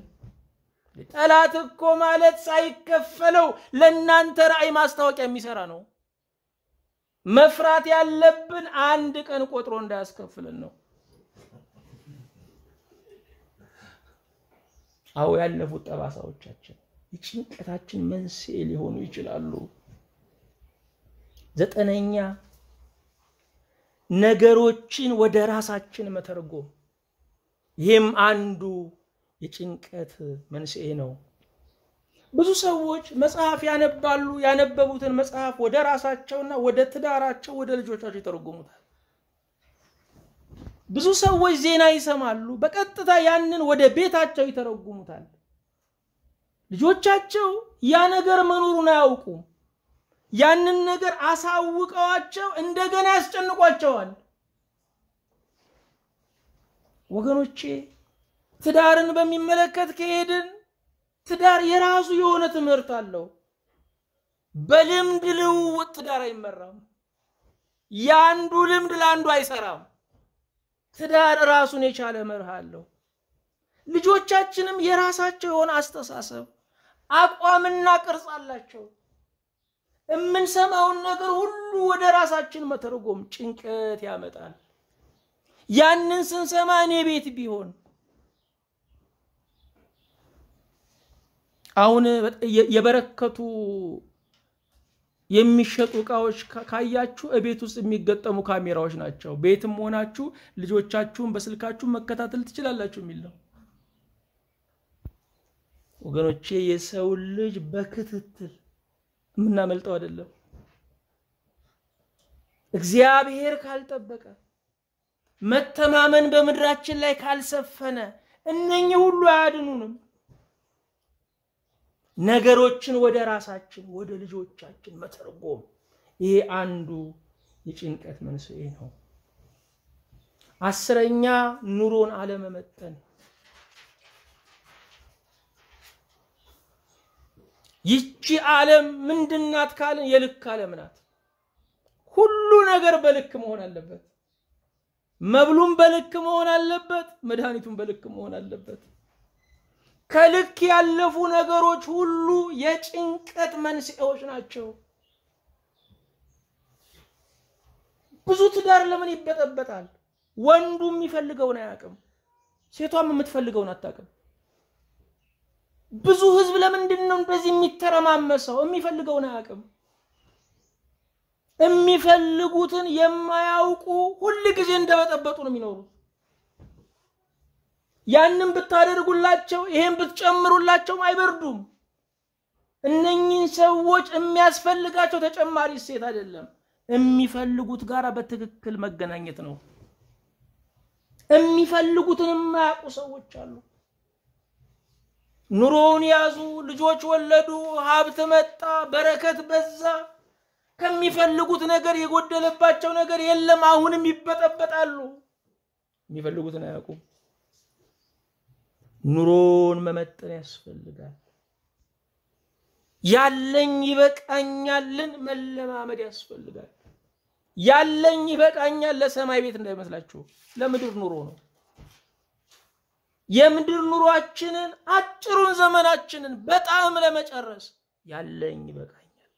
ጠላት እኮ ማለት ሳይከፈለው ለእናንተ ራእይ ማስታወቂያ የሚሰራ ነው። መፍራት ያለብን አንድ ቀን ቆጥሮ እንዳያስከፍልን ነው። አዎ ያለፉት ጠባሳዎቻችን የጭንቀታችን መንስኤ ሊሆኑ ይችላሉ። ዘጠነኛ ነገሮችን ወደ ራሳችን መተርጎም፣ ይህም አንዱ የጭንቀት መንስኤ ነው። ብዙ ሰዎች መጽሐፍ ያነባሉ። ያነበቡትን መጽሐፍ ወደ ራሳቸውና ወደ ትዳራቸው፣ ወደ ልጆቻቸው ይተረጉሙታል። ብዙ ሰዎች ዜና ይሰማሉ። በቀጥታ ያንን ወደ ቤታቸው ይተረጉሙታል። ልጆቻቸው ያ ነገር መኖሩን አያውቁም። ያንን ነገር አሳውቀዋቸው እንደገና ያስጨንቋቸዋል። ወገኖቼ ትዳርን በሚመለከት ከሄድን ትዳር የራሱ የሆነ ትምህርት አለው። በልምድ ልውውጥ ትዳር አይመራም። የአንዱ ልምድ ለአንዱ አይሰራም። ትዳር ራሱን የቻለ መርህ አለው። ልጆቻችንም የራሳቸው የሆነ አስተሳሰብ፣ አቋምና ቅርጽ አላቸው። የምንሰማውን ነገር ሁሉ ወደ ራሳችን መተርጎም ጭንቀት ያመጣል። ያንን ስንሰማ እኔ ቤት ቢሆን አሁን የበረከቱ የሚሸጡ እቃዎች ካያችሁ እቤት ውስጥ የሚገጠሙ ካሜራዎች ናቸው። ቤትም ሆናችሁ ልጆቻችሁን በስልካችሁ መከታተል ትችላላችሁ የሚል ነው። ወገኖቼ የሰው ልጅ በክትትል የምናመልጠው አይደለም። እግዚአብሔር ካልጠበቀ መተማመን በምድራችን ላይ ካልሰፈነ እነኚህ ሁሉ አያድኑንም። ነገሮችን ወደ ራሳችን ወደ ልጆቻችን መተርጎም ይሄ አንዱ የጭንቀት መንስኤ ነው። አስረኛ ኑሮን አለመመጠን። ይቺ ዓለም ምንድናት ካልን የልክ ዓለም ናት። ሁሉ ነገር በልክ መሆን አለበት። መብሉም በልክ መሆን አለበት። መድኃኒቱም በልክ መሆን አለበት። ከልክ ያለፉ ነገሮች ሁሉ የጭንቀት መንስኤዎች ናቸው። ብዙ ትዳር ለምን ይበጠበጣል? ወንዱ የሚፈልገውን አያውቅም፣ ሴቷም የምትፈልገውን አታውቅም። ብዙ ህዝብ ለምንድን ነው እንደዚህ የሚተረማመሰው? የሚፈልገውን አያውቅም። የሚፈልጉትን የማያውቁ ሁል ጊዜ እንደበጠበጡ ነው የሚኖሩት። ያንን ብታደርጉላቸው ይሄን ብትጨምሩላቸውም አይበርዱም። እነኚህን ሰዎች የሚያስፈልጋቸው ተጨማሪ እሴት አይደለም፣ የሚፈልጉት ጋር በትክክል መገናኘት ነው። የሚፈልጉትን የማያውቁ ሰዎች አሉ። ኑሮውን ያዙ፣ ልጆች ወለዱ፣ ሀብት መጣ፣ በረከት በዛ፣ ከሚፈልጉት ነገር የጎደለባቸው ነገር የለም። አሁንም ይበጠበጣሉ፣ የሚፈልጉትን አያውቁም። ኑሮን መመጠን ያስፈልጋል። ያለኝ ይበቃኛልን መለማመድ ያስፈልጋል። ያለኝ ይበቃኛል ለሰማይ ቤት እንዳይመስላችሁ፣ ለምድር ኑሮ ነው። የምድር ኑሯችንን አጭሩን ዘመናችንን በጣም ለመጨረስ ያለኝ ይበቃኛል።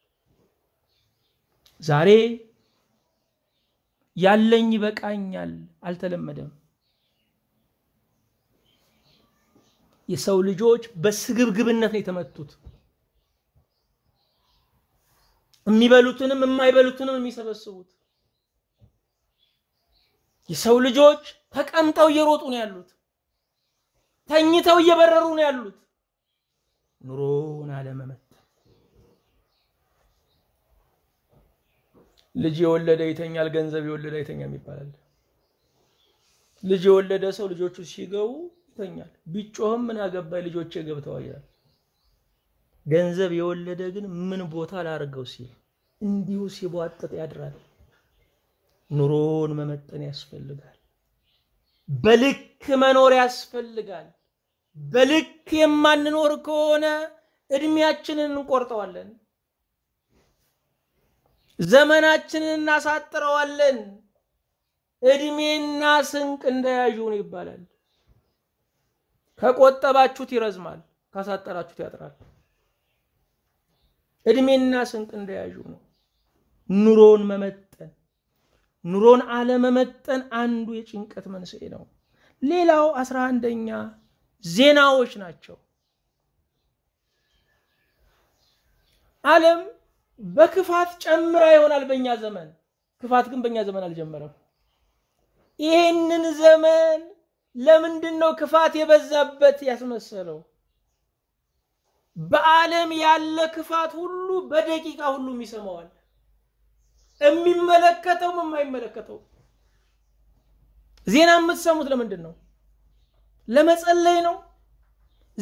ዛሬ ያለኝ ይበቃኛል አልተለመደም። የሰው ልጆች በስግብግብነት ነው የተመቱት። የሚበሉትንም የማይበሉትንም የሚሰበስቡት የሰው ልጆች ተቀምጠው እየሮጡ ነው ያሉት። ተኝተው እየበረሩ ነው ያሉት። ኑሮን አለመመት ልጅ የወለደ ይተኛል፣ ገንዘብ የወለደ ይተኛል ይባላል። ልጅ የወለደ ሰው ልጆቹ ሲገቡ ይተኛል። ቢጮህም ምን ያገባ ልጆቼ ገብተዋል ይላል። ገንዘብ የወለደ ግን ምን ቦታ ላርገው ሲል እንዲሁ ሲቧጥጥ ያድራል። ኑሮን መመጠን ያስፈልጋል። በልክ መኖር ያስፈልጋል። በልክ የማንኖር ከሆነ እድሜያችንን እንቆርጠዋለን፣ ዘመናችንን እናሳጥረዋለን። እድሜና ስንቅ እንደያዥ ይባላል። ከቆጠባችሁት ይረዝማል፣ ካሳጠራችሁት ያጥራል። እድሜና ስንቅ እንደያዩ ነው። ኑሮን መመጠን ኑሮን አለመመጠን አንዱ የጭንቀት መንስኤ ነው። ሌላው አስራ አንደኛ ዜናዎች ናቸው። አለም በክፋት ጨምራ ይሆናል በእኛ ዘመን። ክፋት ግን በእኛ ዘመን አልጀመረም። ይህንን ዘመን ለምንድን ነው ክፋት የበዛበት ያስመሰለው? በዓለም ያለ ክፋት ሁሉ በደቂቃ ሁሉም ይሰማዋል። የሚመለከተውም የማይመለከተው ዜና የምትሰሙት ለምንድን ነው? ለመጸለይ ነው።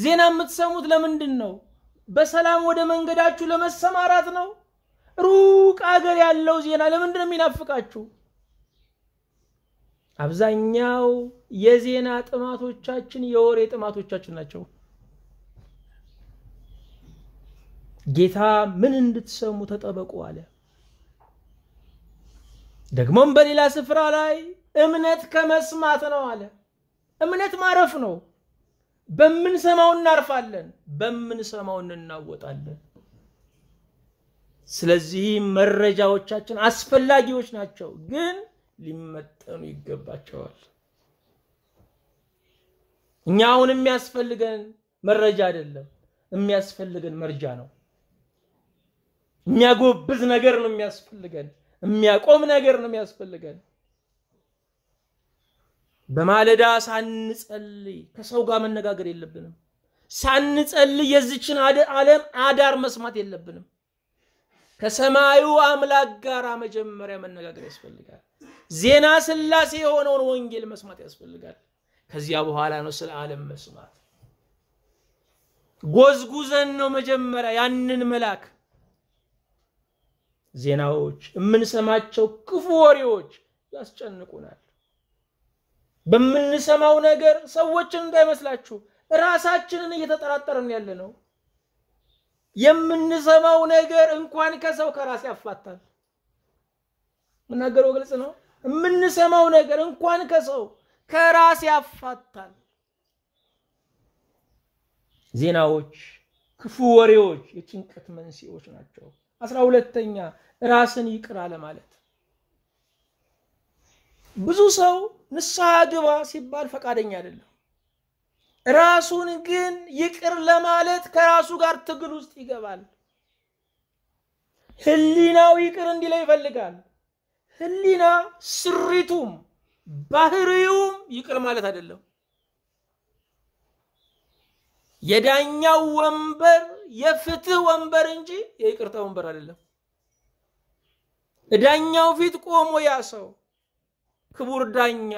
ዜና የምትሰሙት ለምንድን ነው? በሰላም ወደ መንገዳችሁ ለመሰማራት ነው። ሩቅ አገር ያለው ዜና ለምንድን ነው የሚናፍቃችሁ? አብዛኛው የዜና ጥማቶቻችን የወሬ ጥማቶቻችን ናቸው። ጌታ ምን እንድትሰሙ ተጠበቁ አለ። ደግሞም በሌላ ስፍራ ላይ እምነት ከመስማት ነው አለ። እምነት ማረፍ ነው። በምንሰማው እናርፋለን፣ በምንሰማው እንናወጣለን። ስለዚህ መረጃዎቻችን አስፈላጊዎች ናቸው ግን ሊመጠኑ ይገባቸዋል። እኛ አሁን የሚያስፈልገን መረጃ አይደለም፣ የሚያስፈልገን መርጃ ነው። የሚያጎብዝ ነገር ነው የሚያስፈልገን፣ የሚያቆም ነገር ነው የሚያስፈልገን። በማለዳ ሳንጸልይ ከሰው ጋር መነጋገር የለብንም። ሳንጸልይ የዚችን ዓለም አዳር መስማት የለብንም። ከሰማዩ አምላክ ጋር መጀመሪያ መነጋገር ያስፈልጋል። ዜና ስላሴ የሆነውን ወንጌል መስማት ያስፈልጋል። ከዚያ በኋላ ነው ስለ ዓለም መስማት። ጎዝጉዘን ነው መጀመሪያ ያንን መልአክ ዜናዎች፣ የምንሰማቸው ክፉ ወሬዎች ያስጨንቁናል። በምንሰማው ነገር ሰዎችን እንዳይመስላችሁ ራሳችንን እየተጠራጠርን ያለ ነው። የምንሰማው ነገር እንኳን ከሰው ከራስ ያፋታል። የምናገረው ግልጽ ነው። የምንሰማው ነገር እንኳን ከሰው ከራስ ያፋታል። ዜናዎች፣ ክፉ ወሬዎች የጭንቀት መንስኤዎች ናቸው። አስራ ሁለተኛ ራስን ይቅር አለማለት። ብዙ ሰው ንስሐ ግባ ሲባል ፈቃደኛ አይደለም። ራሱን ግን ይቅር ለማለት ከራሱ ጋር ትግል ውስጥ ይገባል። ህሊናው ይቅር እንዲለው ይፈልጋል። ህሊና ስሪቱም ባህሪውም ይቅር ማለት አይደለም። የዳኛው ወንበር የፍትህ ወንበር እንጂ የይቅርታ ወንበር አይደለም። ዳኛው ፊት ቆሞ ያ ሰው ክቡር ዳኛ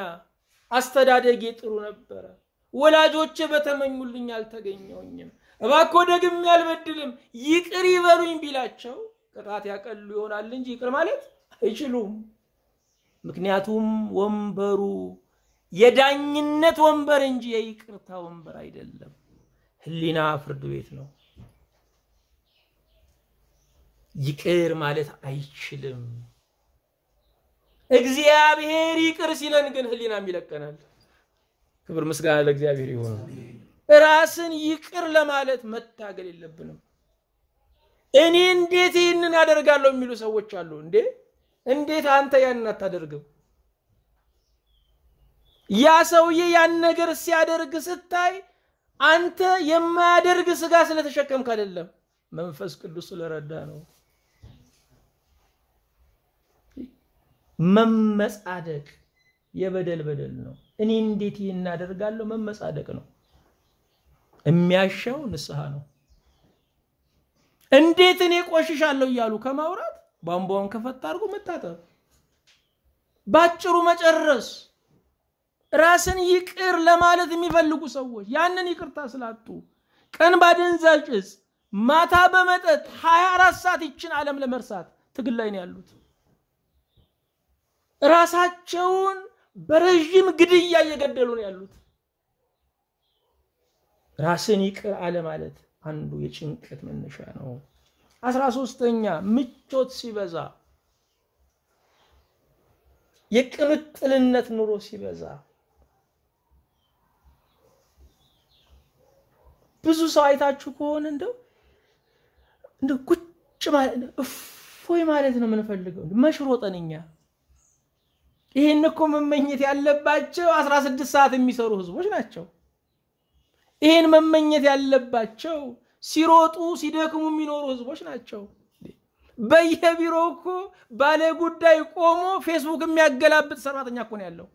አስተዳደጌ ጥሩ ነበረ፣ ወላጆቼ በተመኙልኝ አልተገኘውኝም፣ እባክዎ ደግሜ አልበድልም ይቅር ይበሉኝ ቢላቸው ቅጣት ያቀሉ ይሆናል እንጂ ይቅር ማለት አይችሉም። ምክንያቱም ወንበሩ የዳኝነት ወንበር እንጂ የይቅርታ ወንበር አይደለም። ህሊና ፍርድ ቤት ነው። ይቅር ማለት አይችልም። እግዚአብሔር ይቅር ሲለን ግን ህሊናም ይለቀናል። ክብር ምስጋና ለእግዚአብሔር ይሆን። ራስን ይቅር ለማለት መታገል የለብንም። እኔ እንዴት ይህንን አደርጋለሁ የሚሉ ሰዎች አሉ እንዴ! እንዴት አንተ ያንን አታደርግም? ያ ሰውዬ ያን ነገር ሲያደርግ ስታይ አንተ የማያደርግ ስጋ ስለተሸከምክ አይደለም፣ መንፈስ ቅዱስ ስለረዳ ነው። መመጻደቅ የበደል በደል ነው። እኔ እንዴት ይህን እናደርጋለሁ? መመጻደቅ ነው። የሚያሻው ንስሐ ነው። እንዴት እኔ ቆሽሻለሁ እያሉ ከማውራት ቧንቧውን ከፈታ አድርጎ መታጠብ፣ ባጭሩ መጨረስ። ራስን ይቅር ለማለት የሚፈልጉ ሰዎች ያንን ይቅርታ ስላጡ ቀን ባደንዛዥ እጽ፣ ማታ በመጠጥ 24 ሰዓት ይችን ዓለም ለመርሳት ትግል ላይ ነው ያሉት። ራሳቸውን በረዥም ግድያ እየገደሉ ነው ያሉት። ራስን ይቅር አለማለት አንዱ የጭንቀት መነሻ ነው። አስራ ሶስተኛ ምቾት ሲበዛ የቅምጥልነት ኑሮ ሲበዛ ብዙ ሰው አይታችሁ ከሆነ እንደው እንደ ቁጭ ማለት እፎይ ማለት ነው የምንፈልገው። መሽሮጠን እኛ ይህን እኮ መመኘት ያለባቸው አስራ ስድስት ሰዓት የሚሰሩ ህዝቦች ናቸው። ይህን መመኘት ያለባቸው ሲሮጡ ሲደክሙ የሚኖሩ ህዝቦች ናቸው። በየቢሮ እኮ ባለ ጉዳይ ቆሞ ፌስቡክ የሚያገላብጥ ሰራተኛ እኮ ነው ያለው።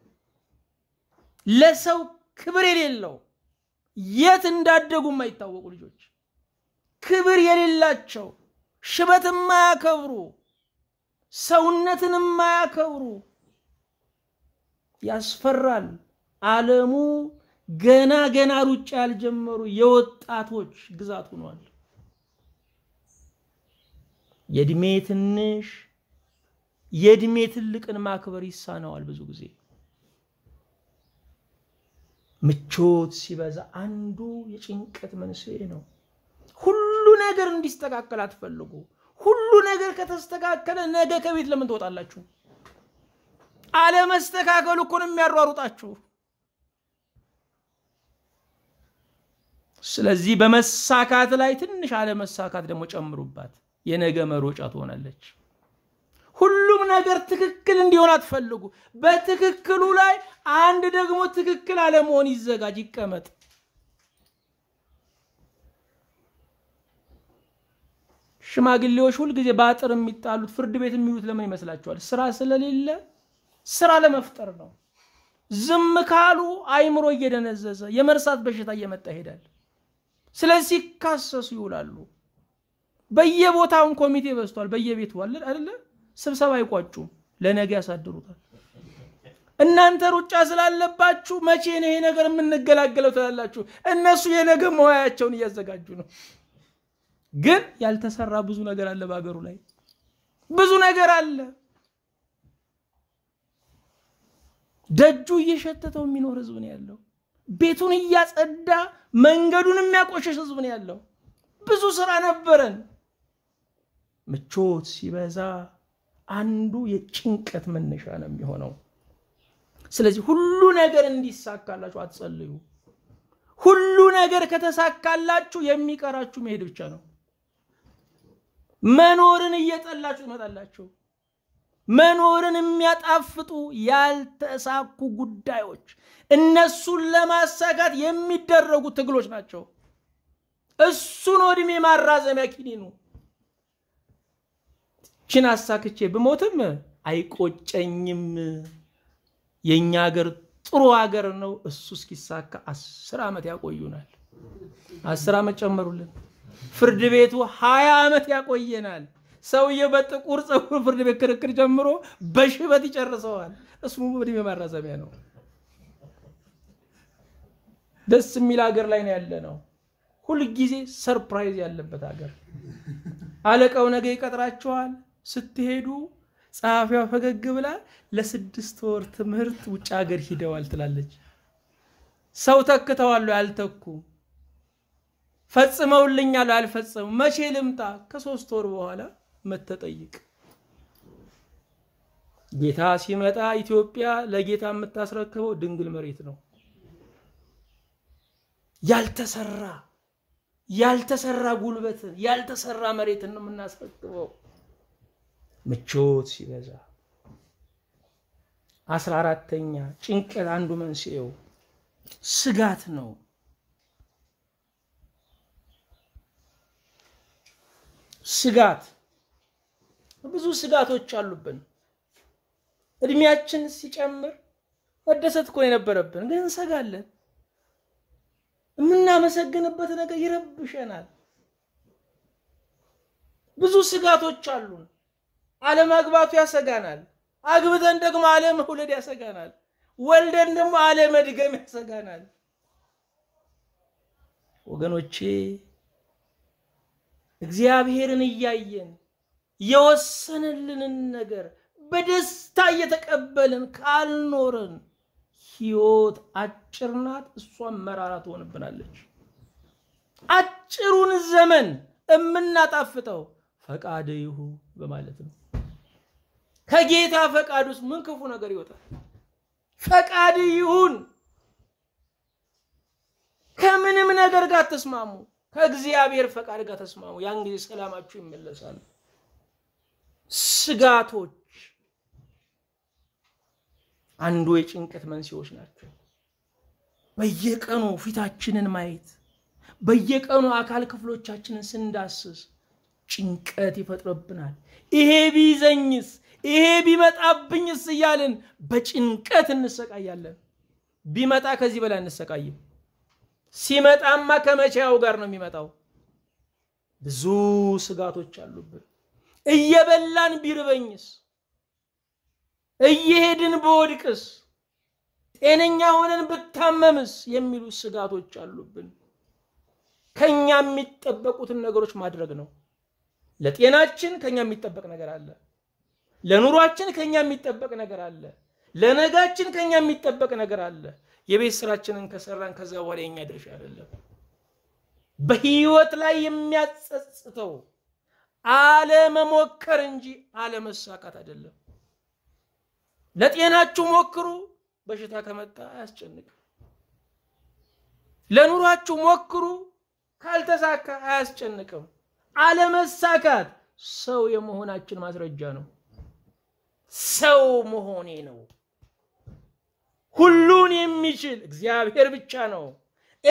ለሰው ክብር የሌለው የት እንዳደጉ የማይታወቁ ልጆች፣ ክብር የሌላቸው፣ ሽበት የማያከብሩ፣ ሰውነትን የማያከብሩ ያስፈራል። ዓለሙ ገና ገና ሩጫ ያልጀመሩ የወጣቶች ግዛት ሆኗል። የእድሜ ትንሽ የእድሜ ትልቅን ማክበር ይሳነዋል ብዙ ጊዜ። ምቾት ሲበዛ አንዱ የጭንቀት መንስኤ ነው። ሁሉ ነገር እንዲስተካከል አትፈልጉ። ሁሉ ነገር ከተስተካከለ ነገ ከቤት ለምን ትወጣላችሁ? አለመስተካከሉ እኮ ነው የሚያሯሩጣችሁ። ስለዚህ በመሳካት ላይ ትንሽ አለመሳካት ደግሞ ጨምሩባት፣ የነገ መሮጫ ትሆናለች። ሁሉም ነገር ትክክል እንዲሆን አትፈልጉ። በትክክሉ ላይ አንድ ደግሞ ትክክል አለመሆን ይዘጋጅ፣ ይቀመጥ። ሽማግሌዎች ሁልጊዜ በአጥር የሚጣሉት ፍርድ ቤት የሚሉት ለምን ይመስላችኋል? ስራ ስለሌለ ስራ ለመፍጠር ነው። ዝም ካሉ አይምሮ እየደነዘዘ የመርሳት በሽታ እየመጣ ይሄዳል። ስለዚህ ይካሰሱ ይውላሉ። በየቦታውን ኮሚቴ በዝቷል። በየቤቱ አለ አይደለ? ስብሰባ አይቋጩም፣ ለነገ ያሳድሩታል። እናንተ ሩጫ ስላለባችሁ መቼ ነው ይሄ ነገር የምንገላገለው ትላላችሁ። እነሱ የነገ መዋያቸውን እያዘጋጁ ነው። ግን ያልተሰራ ብዙ ነገር አለ፣ በሀገሩ ላይ ብዙ ነገር አለ። ደጁ እየሸተተው የሚኖር ህዝብ ነው ያለው። ቤቱን እያጸዳ መንገዱን የሚያቆሸሽ ህዝብ ነው ያለው። ብዙ ስራ ነበረን። ምቾት ሲበዛ አንዱ የጭንቀት መነሻ ነው የሚሆነው። ስለዚህ ሁሉ ነገር እንዲሳካላችሁ አትጸልዩ። ሁሉ ነገር ከተሳካላችሁ የሚቀራችሁ መሄድ ብቻ ነው። መኖርን እየጠላችሁ ትመጣላችሁ። መኖርን የሚያጣፍጡ ያልተሳኩ ጉዳዮች እነሱን ለማሳካት የሚደረጉ ትግሎች ናቸው። እሱን ወድሜ ማራዘሚያ ኪኒኑ ችን አሳክቼ ብሞትም አይቆጨኝም። የእኛ ሀገር ጥሩ ሀገር ነው። እሱ እስኪሳካ አስር ዓመት ያቆዩናል። አስር ዓመት ጨመሩልን። ፍርድ ቤቱ ሀያ ዓመት ያቆየናል። ሰውዬ በጥቁር ፀጉር ፍርድ ቤት ክርክር ጀምሮ በሽበት ይጨርሰዋል። እሱ እድሜ ማራዘሚያ ነው። ደስ የሚል ሀገር ላይ ነው ያለ ነው። ሁልጊዜ ሰርፕራይዝ ያለበት ሀገር። አለቃው ነገ ይቀጥራችኋል። ስትሄዱ ጸሐፊዋ ፈገግ ብላ ለስድስት ወር ትምህርት ውጭ ሀገር ሂደዋል ትላለች። ሰው ተክተዋሉ ያልተኩ ፈጽመውልኛሉ አልፈጸሙ። መቼ ልምጣ? ከሶስት ወር በኋላ መተጠይቅ ጌታ ሲመጣ ኢትዮጵያ ለጌታ የምታስረክበው ድንግል መሬት ነው። ያልተሰራ ያልተሰራ ጉልበትን ያልተሰራ መሬትን ነው የምናስረክበው። ምቾት ሲበዛ አስራ አራተኛ ጭንቀት አንዱ መንስኤው ስጋት ነው። ስጋት ብዙ ስጋቶች አሉብን። እድሜያችን ሲጨምር መደሰት እኮ የነበረብን ግን እንሰጋለን። የምናመሰግንበት ነገር ይረብሸናል። ብዙ ስጋቶች አሉን። አለማግባቱ ያሰጋናል። አግብተን ደግሞ አለመውለድ ያሰጋናል። ወልደን ደግሞ አለመድገም ያሰጋናል። ወገኖቼ እግዚአብሔርን እያየን የወሰነልንን ነገር በደስታ እየተቀበልን ካልኖርን ህይወት አጭር ናት፣ እሷም መራራ ትሆንብናለች። አጭሩን ዘመን እምናጣፍጠው ፈቃድ ይሁ በማለት ነው። ከጌታ ፈቃድ ውስጥ ምን ክፉ ነገር ይወጣል? ፈቃድ ይሁን። ከምንም ነገር ጋር ተስማሙ፣ ከእግዚአብሔር ፈቃድ ጋር ተስማሙ። ያን ጊዜ ሰላማችሁ ይመለሳል። ስጋቶች አንዱ የጭንቀት መንስኤዎች ናቸው። በየቀኑ ፊታችንን ማየት፣ በየቀኑ አካል ክፍሎቻችንን ስንዳስስ ጭንቀት ይፈጥረብናል። ይሄ ቢይዘኝስ፣ ይሄ ቢመጣብኝስ እያልን በጭንቀት እንሰቃያለን። ቢመጣ ከዚህ በላይ እንሰቃይም። ሲመጣማ ከመቼያው ጋር ነው የሚመጣው? ብዙ ስጋቶች አሉብን። እየበላን ቢርበኝስ እየሄድን በወድቅስ ጤነኛ ሆነን ብታመምስ የሚሉ ስጋቶች አሉብን። ከኛ የሚጠበቁትን ነገሮች ማድረግ ነው። ለጤናችን ከኛ የሚጠበቅ ነገር አለ። ለኑሯችን ከኛ የሚጠበቅ ነገር አለ። ለነጋችን ከኛ የሚጠበቅ ነገር አለ። የቤት ስራችንን ከሰራን ከዛ በኋላ የኛ ድርሻ አይደለም። በህይወት ላይ የሚያጸጽተው አለመሞከር እንጂ አለመሳካት አይደለም። ለጤናችሁ ሞክሩ። በሽታ ከመጣ አያስጨንቅም። ለኑሯችሁ ሞክሩ። ካልተሳካ አያስጨንቅም። አለመሳካት ሰው የመሆናችን ማስረጃ ነው። ሰው መሆኔ ነው። ሁሉን የሚችል እግዚአብሔር ብቻ ነው።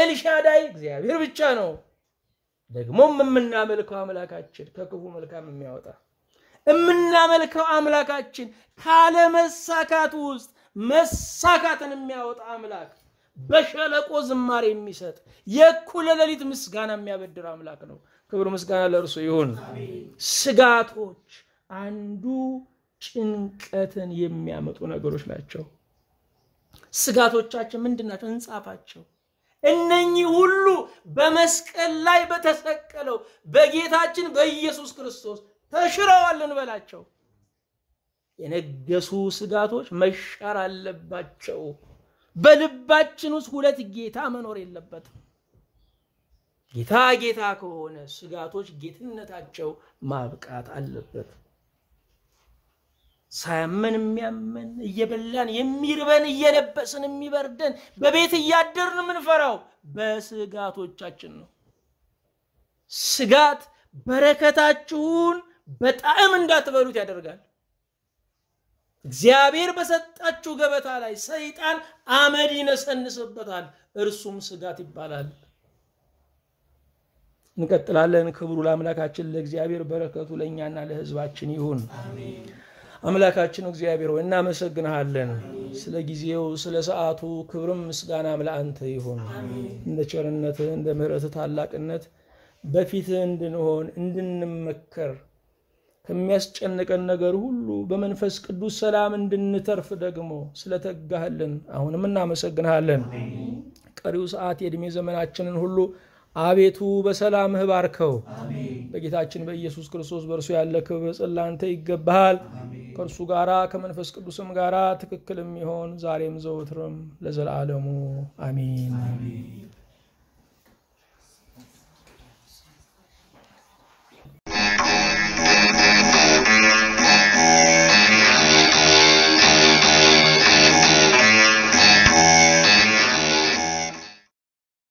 ኤልሻዳይ እግዚአብሔር ብቻ ነው። ደግሞም የምናመልከው አምላካችን ከክፉ መልካም የሚያወጣ የምናመልከው አምላካችን ካለመሳካት ውስጥ መሳካትን የሚያወጣ አምላክ በሸለቆ ዝማሬ የሚሰጥ የእኩለ ሌሊት ምስጋና የሚያበድር አምላክ ነው። ክብር ምስጋና ለእርሱ ይሁን። ስጋቶች አንዱ ጭንቀትን የሚያመጡ ነገሮች ናቸው። ስጋቶቻችን ምንድን ናቸው? እንጻፋቸው። እነኚህ ሁሉ በመስቀል ላይ በተሰቀለው በጌታችን በኢየሱስ ክርስቶስ ተሽረዋል እንበላቸው። የነገሱ ስጋቶች መሻር አለባቸው። በልባችን ውስጥ ሁለት ጌታ መኖር የለበትም። ጌታ ጌታ ከሆነ ስጋቶች ጌትነታቸው ማብቃት አለበት። ሳያመን የሚያመን እየበላን የሚርበን እየለበስን የሚበርደን በቤት እያደርን የምንፈራው በስጋቶቻችን ነው። ስጋት በረከታችሁን በጣዕም እንዳትበሉት ያደርጋል። እግዚአብሔር በሰጣችሁ ገበታ ላይ ሰይጣን አመድ ይነሰንስበታል። እርሱም ስጋት ይባላል። እንቀጥላለን። ክብሩ ለአምላካችን ለእግዚአብሔር፣ በረከቱ ለእኛና ለሕዝባችን ይሁን። አምላካችን እግዚአብሔር ሆይ እናመሰግንሃለን። ስለ ጊዜው ስለ ሰዓቱ ክብርም ምስጋናም ለአንተ ይሁን። እንደ ቸርነትህ እንደ ምሕረትህ ታላቅነት በፊትህ እንድንሆን እንድንመከር ከሚያስጨንቀን ነገር ሁሉ በመንፈስ ቅዱስ ሰላም እንድንተርፍ ደግሞ ስለተጋህልን አሁንም እናመሰግንሃለን። ቀሪው ሰዓት የእድሜ ዘመናችንን ሁሉ አቤቱ በሰላምህ ባርከው። በጌታችን በኢየሱስ ክርስቶስ በእርሱ ያለ ክብር ጽላንተ ይገባሃል። ከእርሱ ጋራ ከመንፈስ ቅዱስም ጋራ ትክክል ይሆን ዛሬም ዘወትርም ለዘላለሙ አሚን።